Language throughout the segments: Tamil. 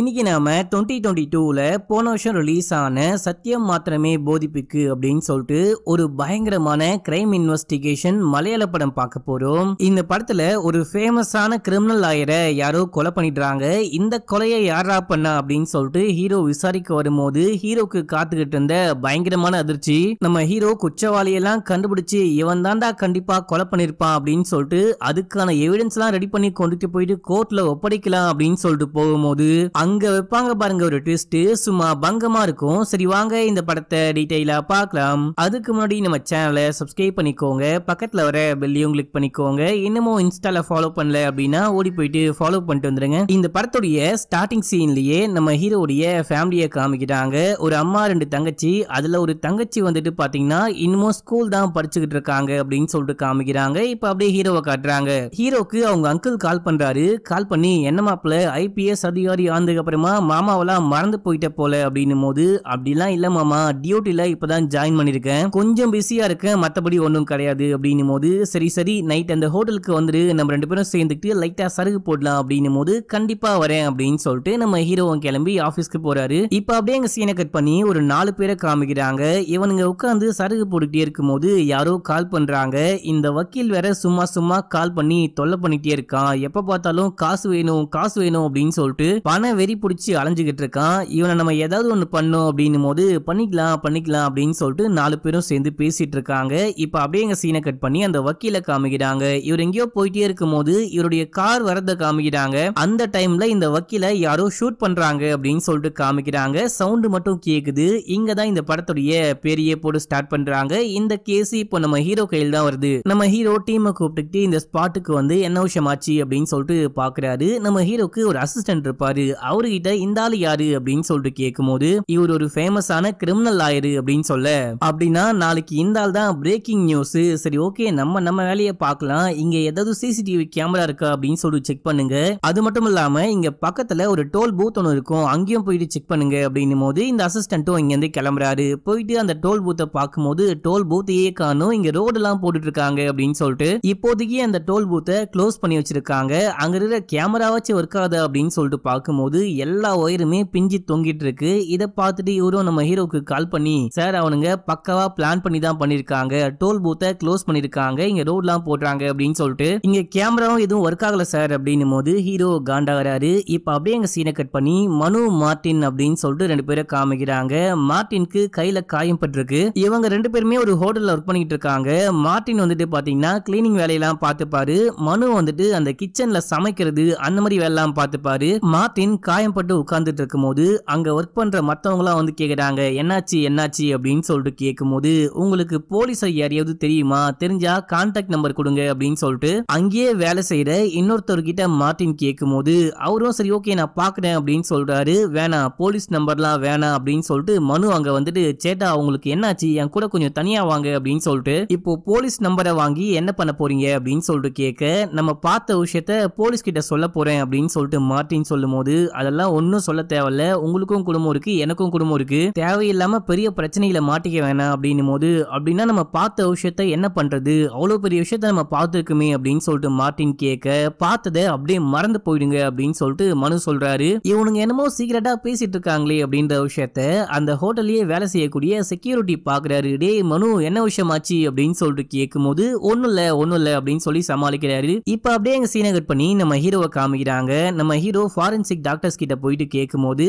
இன்னைக்கு நாம டுவெண்ட்டி டுவெண்ட்டி டூவில் போன வருஷம் ரிலீஸ் ஆன சத்தியம் மாத்திரமே போதிப்புக்கு அப்படின்னு சொல்லிட்டு ஒரு பயங்கரமான கிரைம் இன்வெஸ்டிகேஷன் மலையாள படம் பார்க்க போறோம் இந்த படத்துல ஒரு ஃபேமஸான கிரிமினல் ஆயரை யாரோ கொலை பண்ணிடுறாங்க இந்த கொலையை யாரா பண்ணா அப்படின்னு சொல்லிட்டு ஹீரோ விசாரிக்க வரும்போது ஹீரோக்கு காத்துக்கிட்டு இருந்த பயங்கரமான அதிர்ச்சி நம்ம ஹீரோ குற்றவாளியெல்லாம் கண்டுபிடிச்சு இவன் தாண்டா கண்டிப்பா கொலை பண்ணிருப்பான் அப்படின்னு சொல்லிட்டு அதுக்கான எவிடன்ஸ் எல்லாம் ரெடி பண்ணி கொண்டுட்டு போயிட்டு கோர்ட்ல ஒப்படைக்கலாம் அப்படின்னு சொல்லிட்டு போகும்போது அங்க வைப்பாங்க பாருங்க ஒரு ட்விஸ்ட் சும்மா பங்கமா இருக்கும் சரி வாங்க இந்த படத்தை டீடைலா பார்க்கலாம் அதுக்கு முன்னாடி நம்ம சேனலை சப்ஸ்கிரைப் பண்ணிக்கோங்க பக்கத்துல வர பெல்லையும் கிளிக் பண்ணிக்கோங்க இன்னமும் இன்ஸ்டால ஃபாலோ பண்ணல அப்படின்னா ஓடி போயிட்டு ஃபாலோ பண்ணிட்டு வந்துருங்க இந்த படத்துடைய ஸ்டார்டிங் சீன்லயே நம்ம ஹீரோடைய ஃபேமிலியை காமிக்கிறாங்க ஒரு அம்மா ரெண்டு தங்கச்சி அதுல ஒரு தங்கச்சி வந்துட்டு பாத்தீங்கன்னா இன்னமும் ஸ்கூல் தான் படிச்சுக்கிட்டு இருக்காங்க அப்படின்னு சொல்லிட்டு காமிக்கிறாங்க இப்ப அப்படியே ஹீரோவை காட்டுறாங்க ஹீரோக்கு அவங்க அங்கிள் கால் பண்றாரு கால் பண்ணி என்ன மாப்பிள்ள ஐபிஎஸ் அதிகாரி ஆண்டு வந்ததுக்கப்புறமா மாமாவெல்லாம் மறந்து போயிட்ட போல அப்படின்னும் போது அப்படிலாம் இல்ல மாமா டியூட்டில இப்பதான் ஜாயின் பண்ணிருக்கேன் கொஞ்சம் பிஸியா இருக்கேன் மத்தபடி ஒன்றும் கிடையாது அப்படின்னும் போது சரி சரி நைட் அந்த ஹோட்டலுக்கு வந்து நம்ம ரெண்டு பேரும் சேர்ந்துக்கிட்டு லைட்டா சருகு போடலாம் அப்படின்னும் போது கண்டிப்பா வரேன் அப்படின்னு சொல்லிட்டு நம்ம ஹீரோவும் கிளம்பி ஆஃபீஸ்க்கு போறாரு இப்ப அப்படியே எங்க சீனை கட் பண்ணி ஒரு நாலு பேரை காமிக்கிறாங்க இவனுங்க உட்காந்து சருகு போட்டுக்கிட்டே இருக்கும்போது யாரோ கால் பண்றாங்க இந்த வக்கீல் வேற சும்மா சும்மா கால் பண்ணி தொல்லை பண்ணிட்டே இருக்கான் எப்போ பார்த்தாலும் காசு வேணும் காசு வேணும் அப்படின்னு சொல்லிட்டு பணம் வெறி பிடிச்சி அலைஞ்சிக்கிட்டு இருக்கான் இவனை நம்ம ஏதாவது ஒன்று பண்ணோம் அப்படின்னும் போது பண்ணிக்கலாம் பண்ணிக்கலாம் அப்படின்னு சொல்லிட்டு நாலு பேரும் சேர்ந்து பேசிட்டு இருக்காங்க இப்போ அப்படியே எங்கள் சீனை கட் பண்ணி அந்த வக்கீலை காமிக்கிறாங்க இவர் எங்கேயோ போயிட்டே இருக்கும் போது இவருடைய கார் வரதை காமிக்கிறாங்க அந்த டைம்ல இந்த வக்கீலை யாரோ ஷூட் பண்றாங்க அப்படின்னு சொல்லிட்டு காமிக்கிறாங்க சவுண்டு மட்டும் கேட்குது இங்கே தான் இந்த படத்துடைய பெரிய போட்டு ஸ்டார்ட் பண்றாங்க இந்த கேஸ் இப்போ நம்ம ஹீரோ கையில் தான் வருது நம்ம ஹீரோ டீமை கூப்பிட்டுக்கிட்டு இந்த ஸ்பாட்டுக்கு வந்து என்ன விஷயமாச்சு ஆச்சு அப்படின்னு சொல்லிட்டு பார்க்குறாரு நம்ம ஹீரோக்கு ஒரு அசிஸ்டன்ட் இருப்பாரு அவர்கிட்ட இந்த ஆளு யாரு அப்படின்னு சொல்லிட்டு கேட்கும்போது இவர் ஒரு ஃபேமஸான கிரிமினல் லாயரு அப்படின்னு சொல்ல அப்படின்னா நாளைக்கு இந்த ஆள் தான் பிரேக்கிங் நியூஸ் சரி ஓகே நம்ம நம்ம வேலையை பார்க்கலாம் இங்க ஏதாவது சிசிடிவி கேமரா இருக்கா அப்படின்னு சொல்லிட்டு செக் பண்ணுங்க அது மட்டும் இல்லாம இங்க பக்கத்துல ஒரு டோல் பூத் ஒன்று இருக்கும் அங்கேயும் போயிட்டு செக் பண்ணுங்க அப்படின்னும் போது இந்த அசிஸ்டண்ட்டும் இங்க கிளம்புறாரு போயிட்டு அந்த டோல் பூத்தை பார்க்கும்போது டோல் பூத் ஏ காணும் இங்க ரோடு எல்லாம் போட்டுட்டு இருக்காங்க அப்படின்னு சொல்லிட்டு இப்போதைக்கு அந்த டோல் பூத்தை க்ளோஸ் பண்ணி வச்சிருக்காங்க அங்க இருக்கிற கேமராவாச்சும் இருக்காது அப்படின்னு சொல்லிட்டு பார்க்கும்போது எல்லா ஒயருமே பிஞ்சு தொங்கிட்டு இருக்கு இதை பார்த்துட்டு இவரும் நம்ம ஹீரோக்கு கால் பண்ணி சார் அவனுங்க பக்கவா பிளான் பண்ணி தான் பண்ணிருக்காங்க டோல் பூத்தை க்ளோஸ் பண்ணிருக்காங்க இங்க எல்லாம் போடுறாங்க அப்படின்னு சொல்லிட்டு இங்க கேமராவும் எதுவும் ஒர்க் ஆகல சார் அப்படின்னும் போது ஹீரோ காண்டாகிறாரு இப்ப அப்படியே எங்க சீனை கட் பண்ணி மனு மார்டின் அப்படின்னு சொல்லிட்டு ரெண்டு பேரும் காமிக்கிறாங்க மார்டின்க்கு கையில காயம் பட்டிருக்கு இவங்க ரெண்டு பேருமே ஒரு ஹோட்டல்ல ஒர்க் பண்ணிட்டு இருக்காங்க மார்டின் வந்துட்டு பாத்தீங்கன்னா கிளீனிங் வேலையெல்லாம் பார்த்துப்பாரு மனு வந்துட்டு அந்த கிச்சன்ல சமைக்கிறது அந்த மாதிரி வேலை எல்லாம் பார்த்துப்பாரு மார்டின் காயம்பட்டு உட்காந்துட்டு இருக்கும்போது அங்கே ஒர்க் பண்ணுற மற்றவங்களாம் வந்து கேட்குறாங்க என்னாச்சு என்னாச்சு அப்படின்னு சொல்லிட்டு கேட்கும்போது உங்களுக்கு போலீஸை யாரையாவது தெரியுமா தெரிஞ்சா கான்டாக்ட் நம்பர் கொடுங்க அப்படின்னு சொல்லிட்டு அங்கேயே வேலை செய்கிற இன்னொருத்தர்கிட்ட மார்டின் கேட்கும்போது அவரும் சரி ஓகே நான் பார்க்குறேன் அப்படின்னு சொல்கிறாரு வேணாம் போலீஸ் நம்பர்லாம் வேணாம் அப்படின்னு சொல்லிட்டு மனு அங்கே வந்துட்டு சேட்டா அவங்களுக்கு என்னாச்சு என் கூட கொஞ்சம் தனியாக வாங்க அப்படின்னு சொல்லிட்டு இப்போ போலீஸ் நம்பரை வாங்கி என்ன பண்ண போறீங்க அப்படின்னு சொல்லிட்டு கேட்க நம்ம பார்த்த விஷயத்த போலீஸ் கிட்ட சொல்ல போறேன் அப்படின்னு சொல்லிட்டு மார்டின் சொல்லும் போது அதெல்லாம் ஒன்றும் சொல்ல தேவையில்ல உங்களுக்கும் குடும்பம் இருக்கு எனக்கும் குடும்பம் இருக்கு தேவையில்லாம பெரிய பிரச்சனைகளை மாட்டிக்க வேணாம் அப்படின்னும் போது அப்படின்னா நம்ம பார்த்த விஷயத்த என்ன பண்றது அவ்வளோ பெரிய விஷயத்த நம்ம பார்த்துருக்குமே அப்படின்னு சொல்லிட்டு மார்டின் கேட்க பார்த்ததை அப்படியே மறந்து போயிடுங்க அப்படின்னு சொல்லிட்டு மனு சொல்கிறாரு இவனுங்க என்னமோ சீக்கிரட்டாக பேசிட்டு இருக்காங்களே அப்படின்ற விஷயத்த அந்த ஹோட்டல்லயே வேலை செய்யக்கூடிய செக்யூரிட்டி பார்க்குறாரு டே மனு என்ன விஷயமாச்சு அப்படின்னு சொல்லிட்டு கேட்கும் போது ஒன்றும் இல்லை ஒன்னும் இல்ல அப்படின்னு சொல்லி சமாளிக்கிறாரு இப்போ அப்படியே எங்கள் சீனை பண்ணி நம்ம ஹீரோவை காமிக்கிறாங்க நம்ம ஹீரோ ஃபாரன்சிக் டாக்டர் டாக்டர்ஸ் கிட்ட போயிட்டு கேட்கும் போது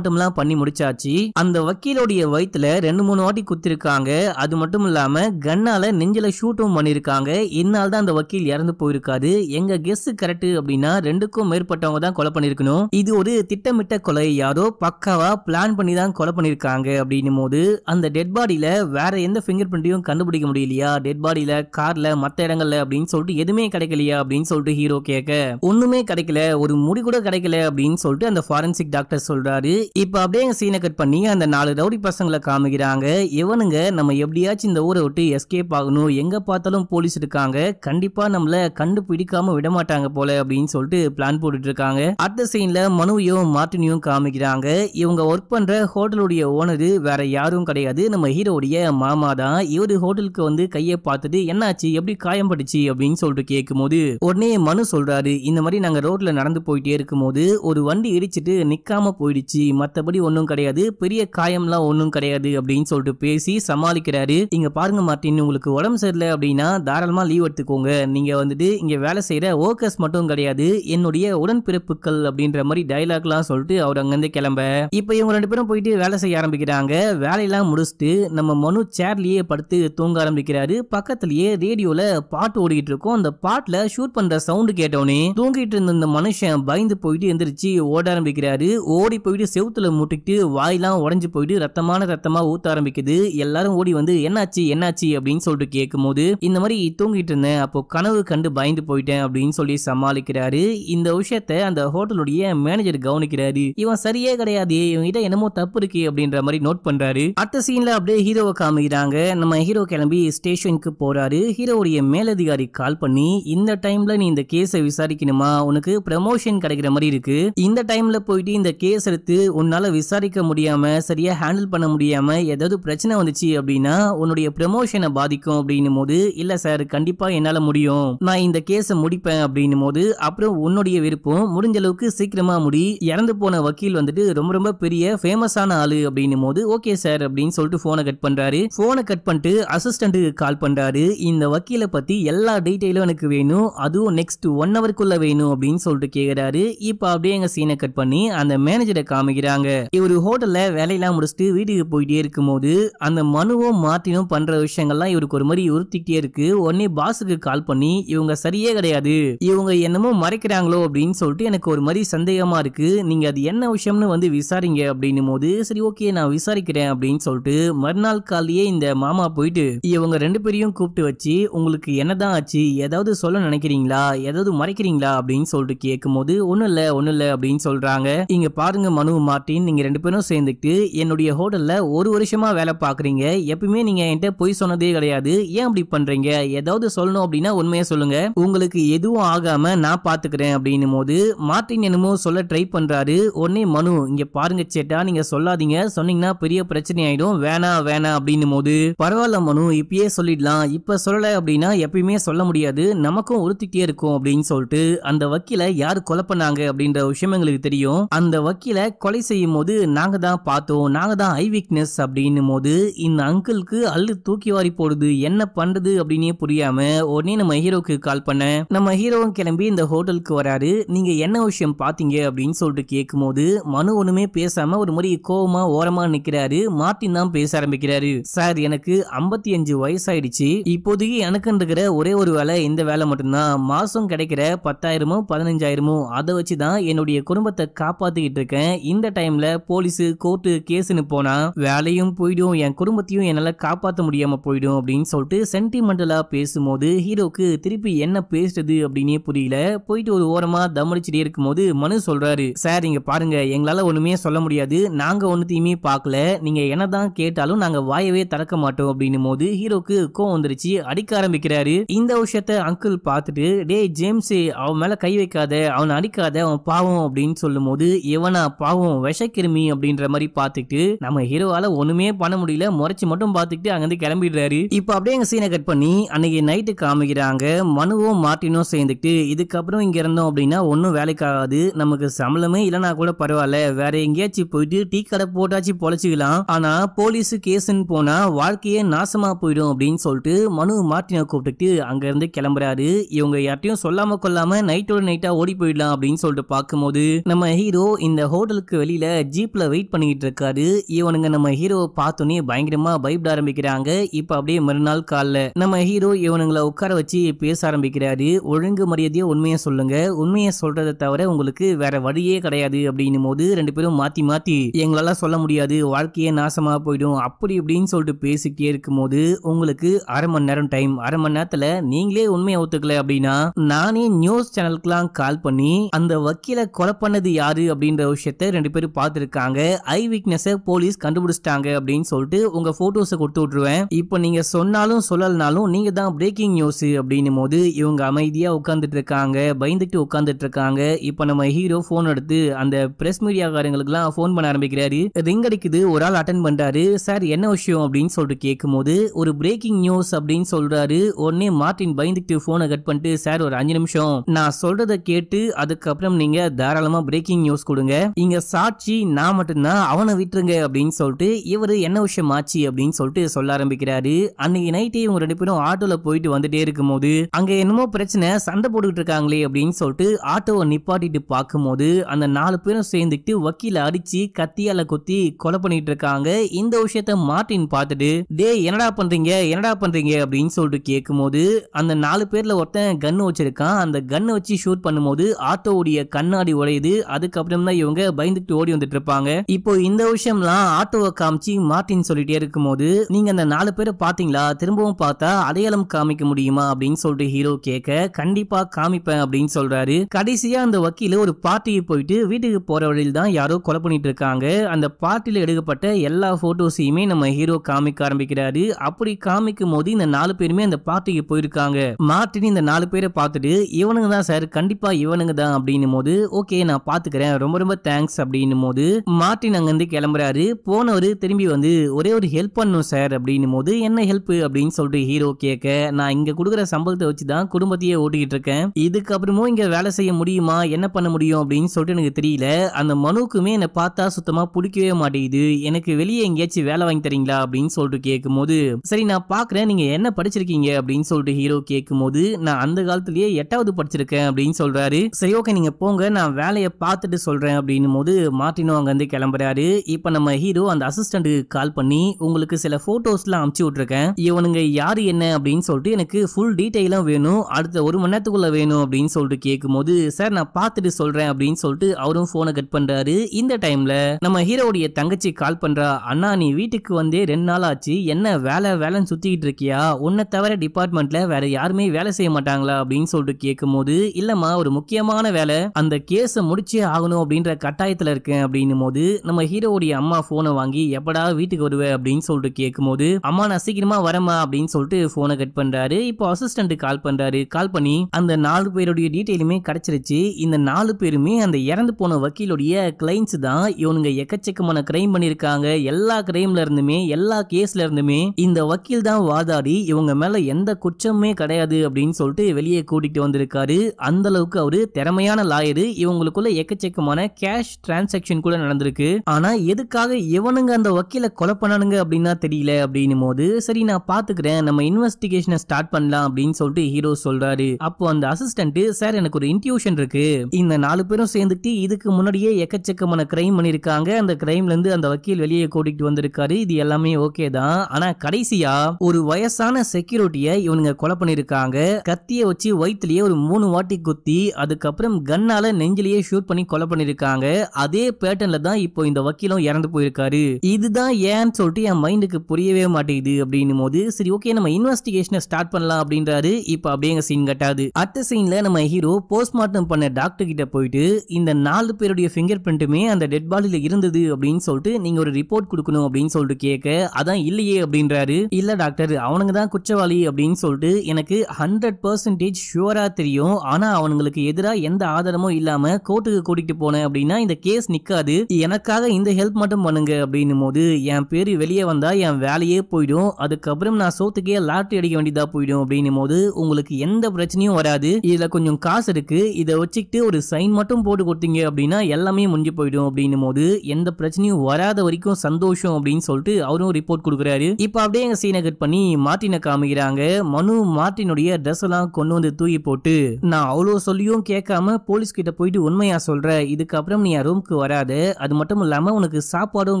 எல்லாம் பண்ணி முடிச்சாச்சு அந்த வக்கீலோடைய வயிற்றுல ரெண்டு மூணு வாட்டி குத்திருக்காங்க அது மட்டும் இல்லாம கண்ணால நெஞ்சில ஷூட்டும் பண்ணிருக்காங்க இதனால தான் அந்த வக்கீல் இறந்து போயிருக்காது எங்க கெஸ் கரெக்ட் அப்படின்னா ரெண்டுக்கும் மேற்பட்டவங்க தான் கொலை பண்ணிருக்கணும் இது ஒரு திட்டமிட்ட கொலை யாரோ பக்காவா பிளான் பண்ணி தான் கொலை பண்ணிருக்காங்க அப்படின்னும் போது அந்த டெட் பாடியில வேற எந்த ஃபிங்கர் பிரிண்டையும் கண்டுபிடிக்க முடியலையா டெட் பாடியில கார்ல மத்த இடங்கள்ல அப்படின்னு சொல்லிட்டு எதுவுமே கிடைக்கலையா அப்படின்னு சொல்லிட்டு ஹீரோ கேட்க ஒண்ணுமே கிடைக்கல ஒரு முடி கூட கிடைக்கல அப்படின்னு சொல்லிட்டு சொல்லிட்டு அந்த ஃபாரன்சிக் டாக்டர் சொல்றாரு இப்போ அப்படியே சீனை கட் பண்ணி அந்த நாலு ரவுடி பசங்களை காமிக்கிறாங்க இவனுங்க நம்ம எப்படியாச்சும் இந்த ஊரை விட்டு எஸ்கேப் ஆகணும் எங்க பார்த்தாலும் போலீஸ் இருக்காங்க கண்டிப்பா நம்மள கண்டுபிடிக்காம விட மாட்டாங்க போல அப்படின்னு சொல்லிட்டு பிளான் போட்டுட்டு இருக்காங்க அடுத்த சீன்ல மனுவையும் மார்டினியும் காமிக்கிறாங்க இவங்க ஒர்க் பண்ற ஹோட்டலுடைய ஓனரு வேற யாரும் கிடையாது நம்ம ஹீரோடைய மாமா தான் இவரு ஹோட்டலுக்கு வந்து கையை பார்த்துட்டு என்னாச்சு எப்படி காயம் பட்டுச்சு அப்படின்னு சொல்லிட்டு கேட்கும் போது உடனே மனு சொல்றாரு இந்த மாதிரி நாங்க ரோட்ல நடந்து போயிட்டே இருக்கும் போது ஒரு வண்டி வண்டி இடிச்சிட்டு நிற்காம போயிடுச்சு மற்றபடி ஒன்றும் கிடையாது பெரிய காயம்லாம் ஒன்றும் கிடையாது அப்படின்னு சொல்லிட்டு பேசி சமாளிக்கிறாரு இங்க பாருங்க மார்ட்டின் உங்களுக்கு உடம்பு சரியில்லை அப்படின்னா தாராளமாக லீவ் எடுத்துக்கோங்க நீங்க வந்துட்டு இங்க வேலை செய்யற ஓக்கர்ஸ் மட்டும் கிடையாது என்னுடைய உடன்பிறப்புகள் அப்படின்ற மாதிரி டைலாக்லாம் சொல்லிட்டு அவர் அங்கேருந்து கிளம்ப இப்போ இவங்க ரெண்டு பேரும் போயிட்டு வேலை செய்ய ஆரம்பிக்கிறாங்க வேலையெல்லாம் முடிச்சுட்டு நம்ம மனு சேர்லயே படுத்து தூங்க ஆரம்பிக்கிறாரு பக்கத்துலயே ரேடியோல பாட்டு ஓடிக்கிட்டு இருக்கும் அந்த பாட்டில் ஷூட் பண்ற சவுண்டு கேட்டவனே தூங்கிட்டு இருந்த மனுஷன் பயந்து போயிட்டு எந்திரிச்சு ஓட ஆரம்பிக்கிறாரு ஓடி போயிட்டு செவுத்துல முட்டிக்கிட்டு வாயெல்லாம் உடஞ்சி போயிட்டு ரத்தமான ரத்தமா ஊத்த ஆரம்பிக்குது எல்லாரும் ஓடி வந்து என்னாச்சு என்னாச்சு அப்படின்னு சொல்லிட்டு கேட்கும் போது இந்த மாதிரி தூங்கிட்டு இருந்தேன் அப்போ கனவு கண்டு பயந்து போயிட்டேன் அப்படின்னு சொல்லி சமாளிக்கிறாரு இந்த விஷயத்த அந்த ஹோட்டலுடைய மேனேஜர் கவனிக்கிறாரு இவன் சரியே கிடையாது இவங்கிட்ட என்னமோ தப்பு இருக்கு அப்படின்ற மாதிரி நோட் பண்றாரு அடுத்த சீன்ல அப்படியே ஹீரோவை காமிக்கிறாங்க நம்ம ஹீரோ கிளம்பி ஸ்டேஷனுக்கு போறாரு ஹீரோவுடைய மேலதிகாரி கால் பண்ணி இந்த டைம்ல நீ இந்த கேஸை விசாரிக்கணுமா உனக்கு ப்ரமோஷன் கிடைக்கிற மாதிரி இருக்கு இந்த டைமில் போயிட்டு இந்த கேஸ் எடுத்து உன்னால் விசாரிக்க முடியாமல் சரியாக ஹேண்டில் பண்ண முடியாமல் ஏதாவது பிரச்சனை வந்துச்சு அப்படின்னா உன்னுடைய ப்ரமோஷனை பாதிக்கும் அப்படின்னும் போது இல்லை சார் கண்டிப்பாக என்னால் முடியும் நான் இந்த கேஸை முடிப்பேன் அப்படின்னும் போது அப்புறம் உன்னுடைய விருப்பம் முடிஞ்ச அளவுக்கு சீக்கிரமாக முடி இறந்து போன வக்கீல் வந்துட்டு ரொம்ப ரொம்ப பெரிய ஃபேமஸான ஆளு அப்படின்னும் போது ஓகே சார் அப்படின்னு சொல்லிட்டு ஃபோனை கட் பண்ணுறாரு ஃபோனை கட் பண்ணிட்டு அசிஸ்டண்ட்டுக்கு கால் பண்ணுறாரு இந்த வக்கீலை பற்றி எல்லா டீட்டெயிலும் எனக்கு வேணும் அதுவும் நெக்ஸ்ட் ஒன் ஹவருக்குள்ளே வேணும் அப்படின்னு சொல்லிட்டு கேட்குறாரு இப்போ அப்படியே எங்கள் சீனை சீனை கட் பண்ணி அந்த மேனேஜரை காமிக்கிறாங்க இவரு ஹோட்டல்ல வேலையெல்லாம் முடிச்சுட்டு வீட்டுக்கு போயிட்டே இருக்கும்போது அந்த மனுவும் மாத்தியும் பண்ற விஷயங்கள்லாம் இவருக்கு ஒரு மாதிரி உறுத்திக்கிட்டே இருக்கு உடனே பாஸுக்கு கால் பண்ணி இவங்க சரியே கிடையாது இவங்க என்னமோ மறைக்கிறாங்களோ அப்படின்னு சொல்லிட்டு எனக்கு ஒரு மாதிரி சந்தேகமா இருக்கு நீங்க அது என்ன விஷயம்னு வந்து விசாரிங்க அப்படின்னும் போது சரி ஓகே நான் விசாரிக்கிறேன் அப்படின்னு சொல்லிட்டு மறுநாள் காலையே இந்த மாமா போயிட்டு இவங்க ரெண்டு பேரையும் கூப்பிட்டு வச்சு உங்களுக்கு என்னதான் ஆச்சு ஏதாவது சொல்ல நினைக்கிறீங்களா ஏதாவது மறைக்கிறீங்களா அப்படின்னு சொல்லிட்டு கேட்கும் போது ஒன்றும் இல்லை ஒன்றும் இல்லை அப்படின்னு அப்படின்னு சொல்றாங்க இங்க பாருங்க மனு மார்டின் நீங்க ரெண்டு பேரும் சேர்ந்துட்டு என்னுடைய ஹோட்டல்ல ஒரு வருஷமா வேலை பாக்குறீங்க எப்பயுமே நீங்க என்கிட்ட பொய் சொன்னதே கிடையாது ஏன் அப்படி பண்றீங்க ஏதாவது சொல்லணும் அப்படின்னா உண்மையை சொல்லுங்க உங்களுக்கு எதுவும் ஆகாம நான் பாத்துக்கிறேன் அப்படின்னு போது மார்ட்டின் என்னமோ சொல்ல ட்ரை பண்றாரு உடனே மனு இங்க பாருங்க சேட்டா நீங்க சொல்லாதீங்க சொன்னீங்கன்னா பெரிய பிரச்சனை ஆயிடும் வேணா வேணா அப்படின்னும் போது பரவாயில்ல மனு இப்பயே சொல்லிடலாம் இப்ப சொல்லல அப்படின்னா எப்பயுமே சொல்ல முடியாது நமக்கும் உறுத்திட்டே இருக்கும் அப்படின்னு சொல்லிட்டு அந்த வக்கீல யார் கொலை பண்ணாங்க அப்படின்ற விஷயம் எங்களுக்கு தெரியும் அந்த வக்கீலை கொலை செய்யும் போது நாங்க தான் பார்த்தோம் நாங்க தான் ஐ வீக்னஸ் அப்படின்னும் போது இந்த அங்கிளுக்கு அள்ளு தூக்கி வாரி போடுது என்ன பண்றது அப்படின்னே புரியாம உடனே நம்ம ஹீரோக்கு கால் பண்ண நம்ம ஹீரோவும் கிளம்பி இந்த ஹோட்டலுக்கு வராரு நீங்க என்ன விஷயம் பாத்தீங்க அப்படின்னு சொல்லிட்டு கேட்கும் போது மனு ஒண்ணுமே பேசாம ஒரு முறை கோவமா ஓரமா நிக்கிறாரு மார்டின் தான் பேச ஆரம்பிக்கிறாரு சார் எனக்கு ஐம்பத்தி அஞ்சு வயசாயிடுச்சு இப்போதைக்கு எனக்கு இருக்கிற ஒரே ஒரு வேலை இந்த வேலை மட்டும்தான் மாசம் கிடைக்கிற பத்தாயிரமோ பதினஞ்சாயிரமோ அதை வச்சுதான் என்னுடைய குடும்பத்தை காப்பாத்திக்கிட்டு இருக்கேன் இந்த டைம்ல போலீஸு கோர்ட்டு கேஸ்னு போனா வேலையும் போயிடும் என் குடும்பத்தையும் என்னால் காப்பாற்ற முடியாம போயிடும் அப்படின்னு சொல்லிட்டு சென்டிமெண்டலா பேசும்போது ஹீரோக்கு திருப்பி என்ன பேசுறது அப்படின்னே புரியல போயிட்டு ஒரு ஓரமா இருக்கும் இருக்கும்போது மனு சொல்றாரு சார் இங்க பாருங்க எங்களால ஒண்ணுமே சொல்ல முடியாது நாங்க ஒண்ணுத்தையுமே பார்க்கல நீங்க என்னதான் கேட்டாலும் நாங்க வாயவே திறக்க மாட்டோம் அப்படின்னும் போது ஹீரோக்கு கோ வந்துருச்சு அடிக்க ஆரம்பிக்கிறாரு இந்த விஷயத்த அங்கிள் பார்த்துட்டு டே ஜேம்ஸ் அவன் மேல கை வைக்காத அவன் அடிக்காத அவன் பாவம் அப்படின்னு அப்படின்னு சொல்லும் போது இவனா பாவம் விஷக்கிருமி அப்படின்ற மாதிரி பார்த்துட்டு நம்ம ஹீரோவால ஒண்ணுமே பண்ண முடியல முறைச்சு மட்டும் பார்த்துட்டு அங்கிருந்து கிளம்பிடுறாரு இப்போ அப்படியே எங்க சீனை கட் பண்ணி அன்னைக்கு நைட்டு காமிக்கிறாங்க மனுவும் மார்டினும் சேர்ந்துட்டு இதுக்கப்புறம் இங்க இருந்தோம் அப்படின்னா ஒன்றும் வேலைக்காகாது நமக்கு சம்பளமே இல்லைனா கூட பரவாயில்ல வேற எங்கேயாச்சும் போயிட்டு டீ கடை போட்டாச்சு பொழைச்சிக்கலாம் ஆனா போலீஸ் கேஸ்ன்னு போனா வாழ்க்கையே நாசமா போயிடும் அப்படின்னு சொல்லிட்டு மனு மார்டினை கூப்பிட்டுட்டு அங்க இருந்து கிளம்புறாரு இவங்க யார்ட்டையும் சொல்லாம கொள்ளாம நைட்டோட நைட்டா ஓடி போயிடலாம் அப்படின்னு சொல்லிட்டு பார்க்கும்போது நம்ம ஹீரோ இந்த ஹோட்டலுக்கு வெளியில ஜீப்ல வெயிட் பண்ணிக்கிட்டு இருக்காரு இவனுங்க நம்ம ஹீரோவை பார்த்தோன்னே பயங்கரமா பயப்பட ஆரம்பிக்கிறாங்க இப்ப அப்படியே மறுநாள் காலில் நம்ம ஹீரோ இவனுங்களை உட்கார வச்சு பேச ஆரம்பிக்கிறாரு ஒழுங்கு மரியாதையை உண்மையை சொல்லுங்க உண்மையை சொல்றதை தவிர உங்களுக்கு வேற வழியே கிடையாது அப்படின்னும் போது ரெண்டு பேரும் மாத்தி மாத்தி எங்களால சொல்ல முடியாது வாழ்க்கையே நாசமா போயிடும் அப்படி இப்படின்னு சொல்லிட்டு பேசிக்கிட்டே இருக்கும் போது உங்களுக்கு அரை மணி நேரம் டைம் அரை மணி நேரத்துல நீங்களே உண்மையை ஒத்துக்கல அப்படின்னா நானே நியூஸ் சேனலுக்குலாம் கால் பண்ணி அந்த வக்கீல கொலை பண்ணது யாரு அப்படின்ற விஷயத்த ரெண்டு பேரும் பார்த்துருக்காங்க ஐ வீக்னஸை போலீஸ் கண்டுபிடிச்சிட்டாங்க அப்படின்னு சொல்லிட்டு உங்க போட்டோஸை கொடுத்து விட்டுருவேன் இப்போ நீங்க சொன்னாலும் சொல்லலனாலும் நீங்க தான் பிரேக்கிங் நியூஸ் அப்படின்னும் போது இவங்க அமைதியா உட்காந்துட்டு இருக்காங்க பயந்துட்டு உட்காந்துட்டு இருக்காங்க இப்போ நம்ம ஹீரோ போன் எடுத்து அந்த பிரஸ் மீடியாக்காரங்களுக்குலாம் ஃபோன் பண்ண ஆரம்பிக்கிறாரு ரிங் அடிக்குது ஒரு ஆள் அட்டன் பண்றாரு சார் என்ன விஷயம் அப்படின்னு சொல்லிட்டு கேட்கும்போது ஒரு பிரேக்கிங் நியூஸ் அப்படின்னு சொல்றாரு உடனே மார்டின் பயந்துட்டு போனை கட் பண்ணிட்டு சார் ஒரு அஞ்சு நிமிஷம் நான் சொல்றதை கேட்டு அதுக்கப்புறம் நீங்க தாராளமா பயங்கரமா பிரேக்கிங் நியூஸ் கொடுங்க இங்க சாட்சி நான் மட்டும்தான் அவனை விட்டுருங்க அப்படின்னு சொல்லிட்டு இவரு என்ன விஷயம் ஆச்சு அப்படின்னு சொல்லிட்டு சொல்ல ஆரம்பிக்கிறாரு அன்னைக்கு நைட்டே இவங்க ரெண்டு பேரும் ஆட்டோல போயிட்டு வந்துட்டே இருக்கும் போது அங்க என்னமோ பிரச்சனை சண்டை போட்டுக்கிட்டு இருக்காங்களே அப்படின்னு சொல்லிட்டு ஆட்டோவை நிப்பாட்டிட்டு பார்க்கும்போது அந்த நாலு பேரும் சேர்ந்துக்கிட்டு வக்கீல அடிச்சு கத்தியால கொத்தி கொலை பண்ணிட்டு இருக்காங்க இந்த விஷயத்த மார்டின் பார்த்துட்டு டே என்னடா பண்றீங்க என்னடா பண்றீங்க அப்படின்னு சொல்லிட்டு கேட்கும்போது அந்த நாலு பேர்ல ஒருத்தன் கன்னு வச்சிருக்கான் அந்த கன்னு வச்சு ஷூட் பண்ணும்போது ஆட்டோவுடைய கண்ணாடி உடையுது தெரியுது அதுக்கப்புறம் தான் இவங்க பயந்துட்டு ஓடி வந்துட்டு இருப்பாங்க இப்போ இந்த விஷயம்லாம் ஆட்டோவை காமிச்சு மார்டின் சொல்லிட்டே இருக்கும் போது நீங்க அந்த நாலு பேரை பாத்தீங்களா திரும்பவும் பார்த்தா அடையாளம் காமிக்க முடியுமா அப்படின்னு சொல்லிட்டு ஹீரோ கேட்க கண்டிப்பா காமிப்பேன் அப்படின்னு சொல்றாரு கடைசியா அந்த வக்கீல ஒரு பார்ட்டிக்கு போயிட்டு வீட்டுக்கு போற வழியில் தான் யாரோ கொலை பண்ணிட்டு இருக்காங்க அந்த பார்ட்டியில எடுக்கப்பட்ட எல்லா போட்டோஸையுமே நம்ம ஹீரோ காமிக்க ஆரம்பிக்கிறாரு அப்படி காமிக்கும் போது இந்த நாலு பேருமே அந்த பார்ட்டிக்கு போயிருக்காங்க மார்டின் இந்த நாலு பேரை பார்த்துட்டு இவனுங்க தான் சார் கண்டிப்பா இவனுங்க தான் அப்படின்னும் போது ஓகே வேலையை நான் பாத்துக்கிறேன் ரொம்ப ரொம்ப தேங்க்ஸ் அப்படின்னும் போது மார்டின் அங்கிருந்து கிளம்புறாரு போனவர் திரும்பி வந்து ஒரே ஒரு ஹெல்ப் பண்ணும் சார் அப்படின்னும் போது என்ன ஹெல்ப் அப்படின்னு சொல்லிட்டு ஹீரோ கேட்க நான் இங்க கொடுக்குற சம்பளத்தை வச்சு தான் குடும்பத்தையே ஓட்டிக்கிட்டு இருக்கேன் இதுக்கப்புறமும் இங்க வேலை செய்ய முடியுமா என்ன பண்ண முடியும் அப்படின்னு சொல்லிட்டு எனக்கு தெரியல அந்த மனுக்குமே என்னை பார்த்தா சுத்தமா பிடிக்கவே மாட்டேங்குது எனக்கு வெளியே எங்கேயாச்சும் வேலை வாங்கி தரீங்களா அப்படின்னு சொல்லிட்டு கேட்கும்போது சரி நான் பாக்குறேன் நீங்க என்ன படிச்சிருக்கீங்க அப்படின்னு சொல்லிட்டு ஹீரோ கேட்கும்போது நான் அந்த காலத்திலேயே எட்டாவது படிச்சிருக்கேன் அப்படின்னு சொல்றாரு சரி ஓகே நீங்க போங்க நான் வேலை வேலையை பார்த்துட்டு சொல்கிறேன் அப்படின்னும் போது மார்டினோ அங்கேருந்து கிளம்புறாரு இப்போ நம்ம ஹீரோ அந்த அசிஸ்டண்ட்டுக்கு கால் பண்ணி உங்களுக்கு சில ஃபோட்டோஸ்லாம் அமுச்சு விட்ருக்கேன் இவனுங்க யார் என்ன அப்படின்னு சொல்லிட்டு எனக்கு ஃபுல் டீட்டெயிலாக வேணும் அடுத்த ஒரு மணி நேரத்துக்குள்ளே வேணும் அப்படின்னு சொல்லிட்டு கேட்கும்போது சார் நான் பார்த்துட்டு சொல்கிறேன் அப்படின்னு சொல்லிட்டு அவரும் ஃபோனை கட் பண்ணுறாரு இந்த டைமில் நம்ம ஹீரோவுடைய தங்கச்சி கால் பண்ணுறா அண்ணா நீ வீட்டுக்கு வந்தே ரெண்டு நாள் ஆச்சு என்ன வேலை வேலைன்னு சுற்றிக்கிட்டு இருக்கியா உன்னை தவிர டிபார்ட்மெண்ட்டில் வேற யாருமே வேலை செய்ய மாட்டாங்களா அப்படின்னு சொல்லிட்டு கேட்கும்போது இல்லைம்மா ஒரு முக்கியமான வேலை அந்த கேஸை கோர்ஸை முடிச்சே ஆகணும் அப்படின்ற கட்டாயத்தில் இருக்கேன் அப்படின்னும் போது நம்ம ஹீரோவுடைய அம்மா ஃபோனை வாங்கி எப்படா வீட்டுக்கு வருவேன் அப்படின்னு சொல்லிட்டு கேட்கும்போது அம்மா நான் சீக்கிரமா வரமா அப்படின்னு சொல்லிட்டு ஃபோனை கட் பண்றாரு இப்போ அசிஸ்டன்ட் கால் பண்றாரு கால் பண்ணி அந்த நாலு பேருடைய டீட்டெயிலுமே கிடைச்சிருச்சு இந்த நாலு பேருமே அந்த இறந்து போன வக்கீலுடைய கிளைண்ட்ஸ் தான் இவனுங்க எக்கச்சக்கமான கிரைம் பண்ணியிருக்காங்க எல்லா கிரைம்ல இருந்துமே எல்லா கேஸ்ல இருந்துமே இந்த வக்கீல் தான் வாதாடி இவங்க மேல எந்த குற்றமே கிடையாது அப்படின்னு சொல்லிட்டு வெளியே கூட்டிகிட்டு வந்திருக்காரு அந்த அளவுக்கு அவரு திறமையான லாயரு இவங்களுக்கு அவங்களுக்குள்ள எக்கச்சக்கமான கேஷ் டிரான்சாக்ஷன் கூட நடந்திருக்கு ஆனா எதுக்காக இவனுங்க அந்த வக்கீல கொலை பண்ணனுங்க அப்படின்னா தெரியல அப்படின்னும் போது சரி நான் பாத்துக்கிறேன் நம்ம இன்வெஸ்டிகேஷனை ஸ்டார்ட் பண்ணலாம் அப்படின்னு சொல்லிட்டு ஹீரோ சொல்றாரு அப்போ அந்த அசிஸ்டன்ட் சார் எனக்கு ஒரு இன்ட்யூஷன் இருக்கு இந்த நாலு பேரும் சேர்ந்துட்டு இதுக்கு முன்னாடியே எக்கச்சக்கமான கிரைம் பண்ணிருக்காங்க அந்த கிரைம்ல இருந்து அந்த வக்கீல் வெளியே கூட்டிட்டு வந்திருக்காரு இது எல்லாமே ஓகே தான் ஆனா கடைசியா ஒரு வயசான செக்யூரிட்டிய இவனுங்க கொலை பண்ணிருக்காங்க கத்திய வச்சு வயிற்றுலயே ஒரு மூணு வாட்டி குத்தி அதுக்கப்புறம் கன்னால நெஞ்சிலேயே வக்கீலை ஷூட் பண்ணி கொலை பண்ணிருக்காங்க அதே பேட்டர்ல தான் இப்போ இந்த வக்கீலும் இறந்து போயிருக்காரு இதுதான் ஏன்னு சொல்லிட்டு என் மைண்டுக்கு புரியவே மாட்டேங்குது அப்படின்னும் போது சரி ஓகே நம்ம இன்வெஸ்டிகேஷனை ஸ்டார்ட் பண்ணலாம் அப்படின்றாரு இப்ப அப்படியே சீன் கட்டாது அடுத்த சீன்ல நம்ம ஹீரோ போஸ்ட்மார்ட்டம் பண்ண டாக்டர் கிட்ட போயிட்டு இந்த நாலு பேருடைய ஃபிங்கர் பிரிண்ட்டுமே அந்த டெட் பாடியில இருந்தது அப்படின்னு சொல்லிட்டு நீங்க ஒரு ரிப்போர்ட் கொடுக்கணும் அப்படின்னு சொல்லிட்டு கேட்க அதான் இல்லையே அப்படின்றாரு இல்ல டாக்டர் அவனுங்க தான் குற்றவாளி அப்படின்னு சொல்லிட்டு எனக்கு ஹண்ட்ரட் பர்சன்டேஜ் ஷுவரா தெரியும் ஆனா அவனுங்களுக்கு எதிராக எந்த ஆதாரமும் இல்லாம கோர்ட்டுக்கு கூட்டிகிட்டு போனேன் அப்படின்னா இந்த கேஸ் நிற்காது எனக்காக இந்த ஹெல்ப் மட்டும் பண்ணுங்க அப்படின்னும் போது என் பேர் வெளியே வந்தால் என் வேலையே போயிடும் அதுக்கப்புறம் நான் சோத்துக்கே லாட்டரி அடிக்க வேண்டியதாக போயிடும் அப்படின்னும் போது உங்களுக்கு எந்த பிரச்சனையும் வராது இதில் கொஞ்சம் காசு இருக்கு இதை வச்சுக்கிட்டு ஒரு சைன் மட்டும் போட்டு கொடுத்தீங்க அப்படின்னா எல்லாமே முடிஞ்சு போயிடும் அப்படின்னும் போது எந்த பிரச்சனையும் வராத வரைக்கும் சந்தோஷம் அப்படின்னு சொல்லிட்டு அவரும் ரிப்போர்ட் கொடுக்குறாரு இப்ப அப்படியே எங்கள் சீனை கட் பண்ணி மார்ட்டினை காமிக்கிறாங்க மனு மார்ட்டினுடைய ட்ரெஸ் எல்லாம் கொண்டு வந்து தூக்கி போட்டு நான் அவ்வளோ சொல்லியும் கேட்காம போலீஸ் கிட்ட போயிட்டு உண்மை உண்மையா சொல்கிற இதுக்கப்புறம் நீ என் ரூம்க்கு வராது அது மட்டும் இல்லாம உனக்கு சாப்பாடும்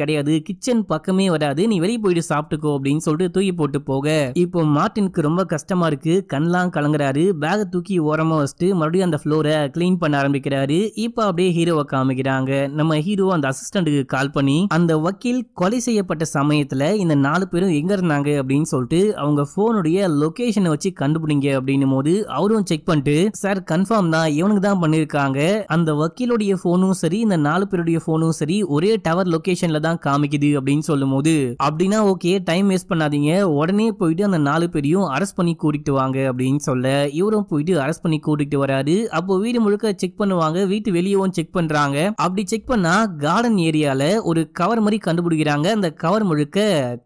கிடையாது கிச்சன் பக்கமே வராது நீ வெளியே போயிட்டு சாப்பிட்டுக்கோ அப்படின்னு சொல்லிட்டு தூக்கி போட்டு போக இப்போ மார்டின்க்கு ரொம்ப கஷ்டமா இருக்கு கண்லாம் கலங்குறாரு பேக தூக்கி ஓரமா வச்சுட்டு மறுபடியும் அந்த ஃப்ளோரை கிளீன் பண்ண ஆரம்பிக்கிறாரு இப்போ அப்படியே ஹீரோவை காமிக்கிறாங்க நம்ம ஹீரோ அந்த அசிஸ்டண்ட்டுக்கு கால் பண்ணி அந்த வக்கீல் கொலை செய்யப்பட்ட சமயத்துல இந்த நாலு பேரும் எங்க இருந்தாங்க அப்படின்னு சொல்லிட்டு அவங்க ஃபோனுடைய லொகேஷனை வச்சு கண்டுபிடிங்க அப்படின்னும் போது அவரும் செக் பண்ணிட்டு சார் கன்ஃபார்ம் தான் இவனுக்கு தான் பண்ணியிருக்காங்க அந்த அந்த வக்கீலுடைய ஃபோனும் சரி இந்த நாலு பேருடைய ஃபோனும் சரி ஒரே டவர் லொக்கேஷன்ல தான் காமிக்குது அப்படின்னு சொல்லும் போது அப்படின்னா ஓகே டைம் வேஸ்ட் பண்ணாதீங்க உடனே போயிட்டு அந்த நாலு பேரையும் அரெஸ்ட் பண்ணி கூட்டிட்டு வாங்க அப்படின்னு சொல்ல இவரும் போயிட்டு அரெஸ்ட் பண்ணி கூட்டிட்டு வராரு அப்போ வீடு முழுக்க செக் பண்ணுவாங்க வீட்டு வெளியவும் செக் பண்றாங்க அப்படி செக் பண்ணா கார்டன் ஏரியால ஒரு கவர் மாதிரி கண்டுபிடிக்கிறாங்க அந்த கவர் முழுக்க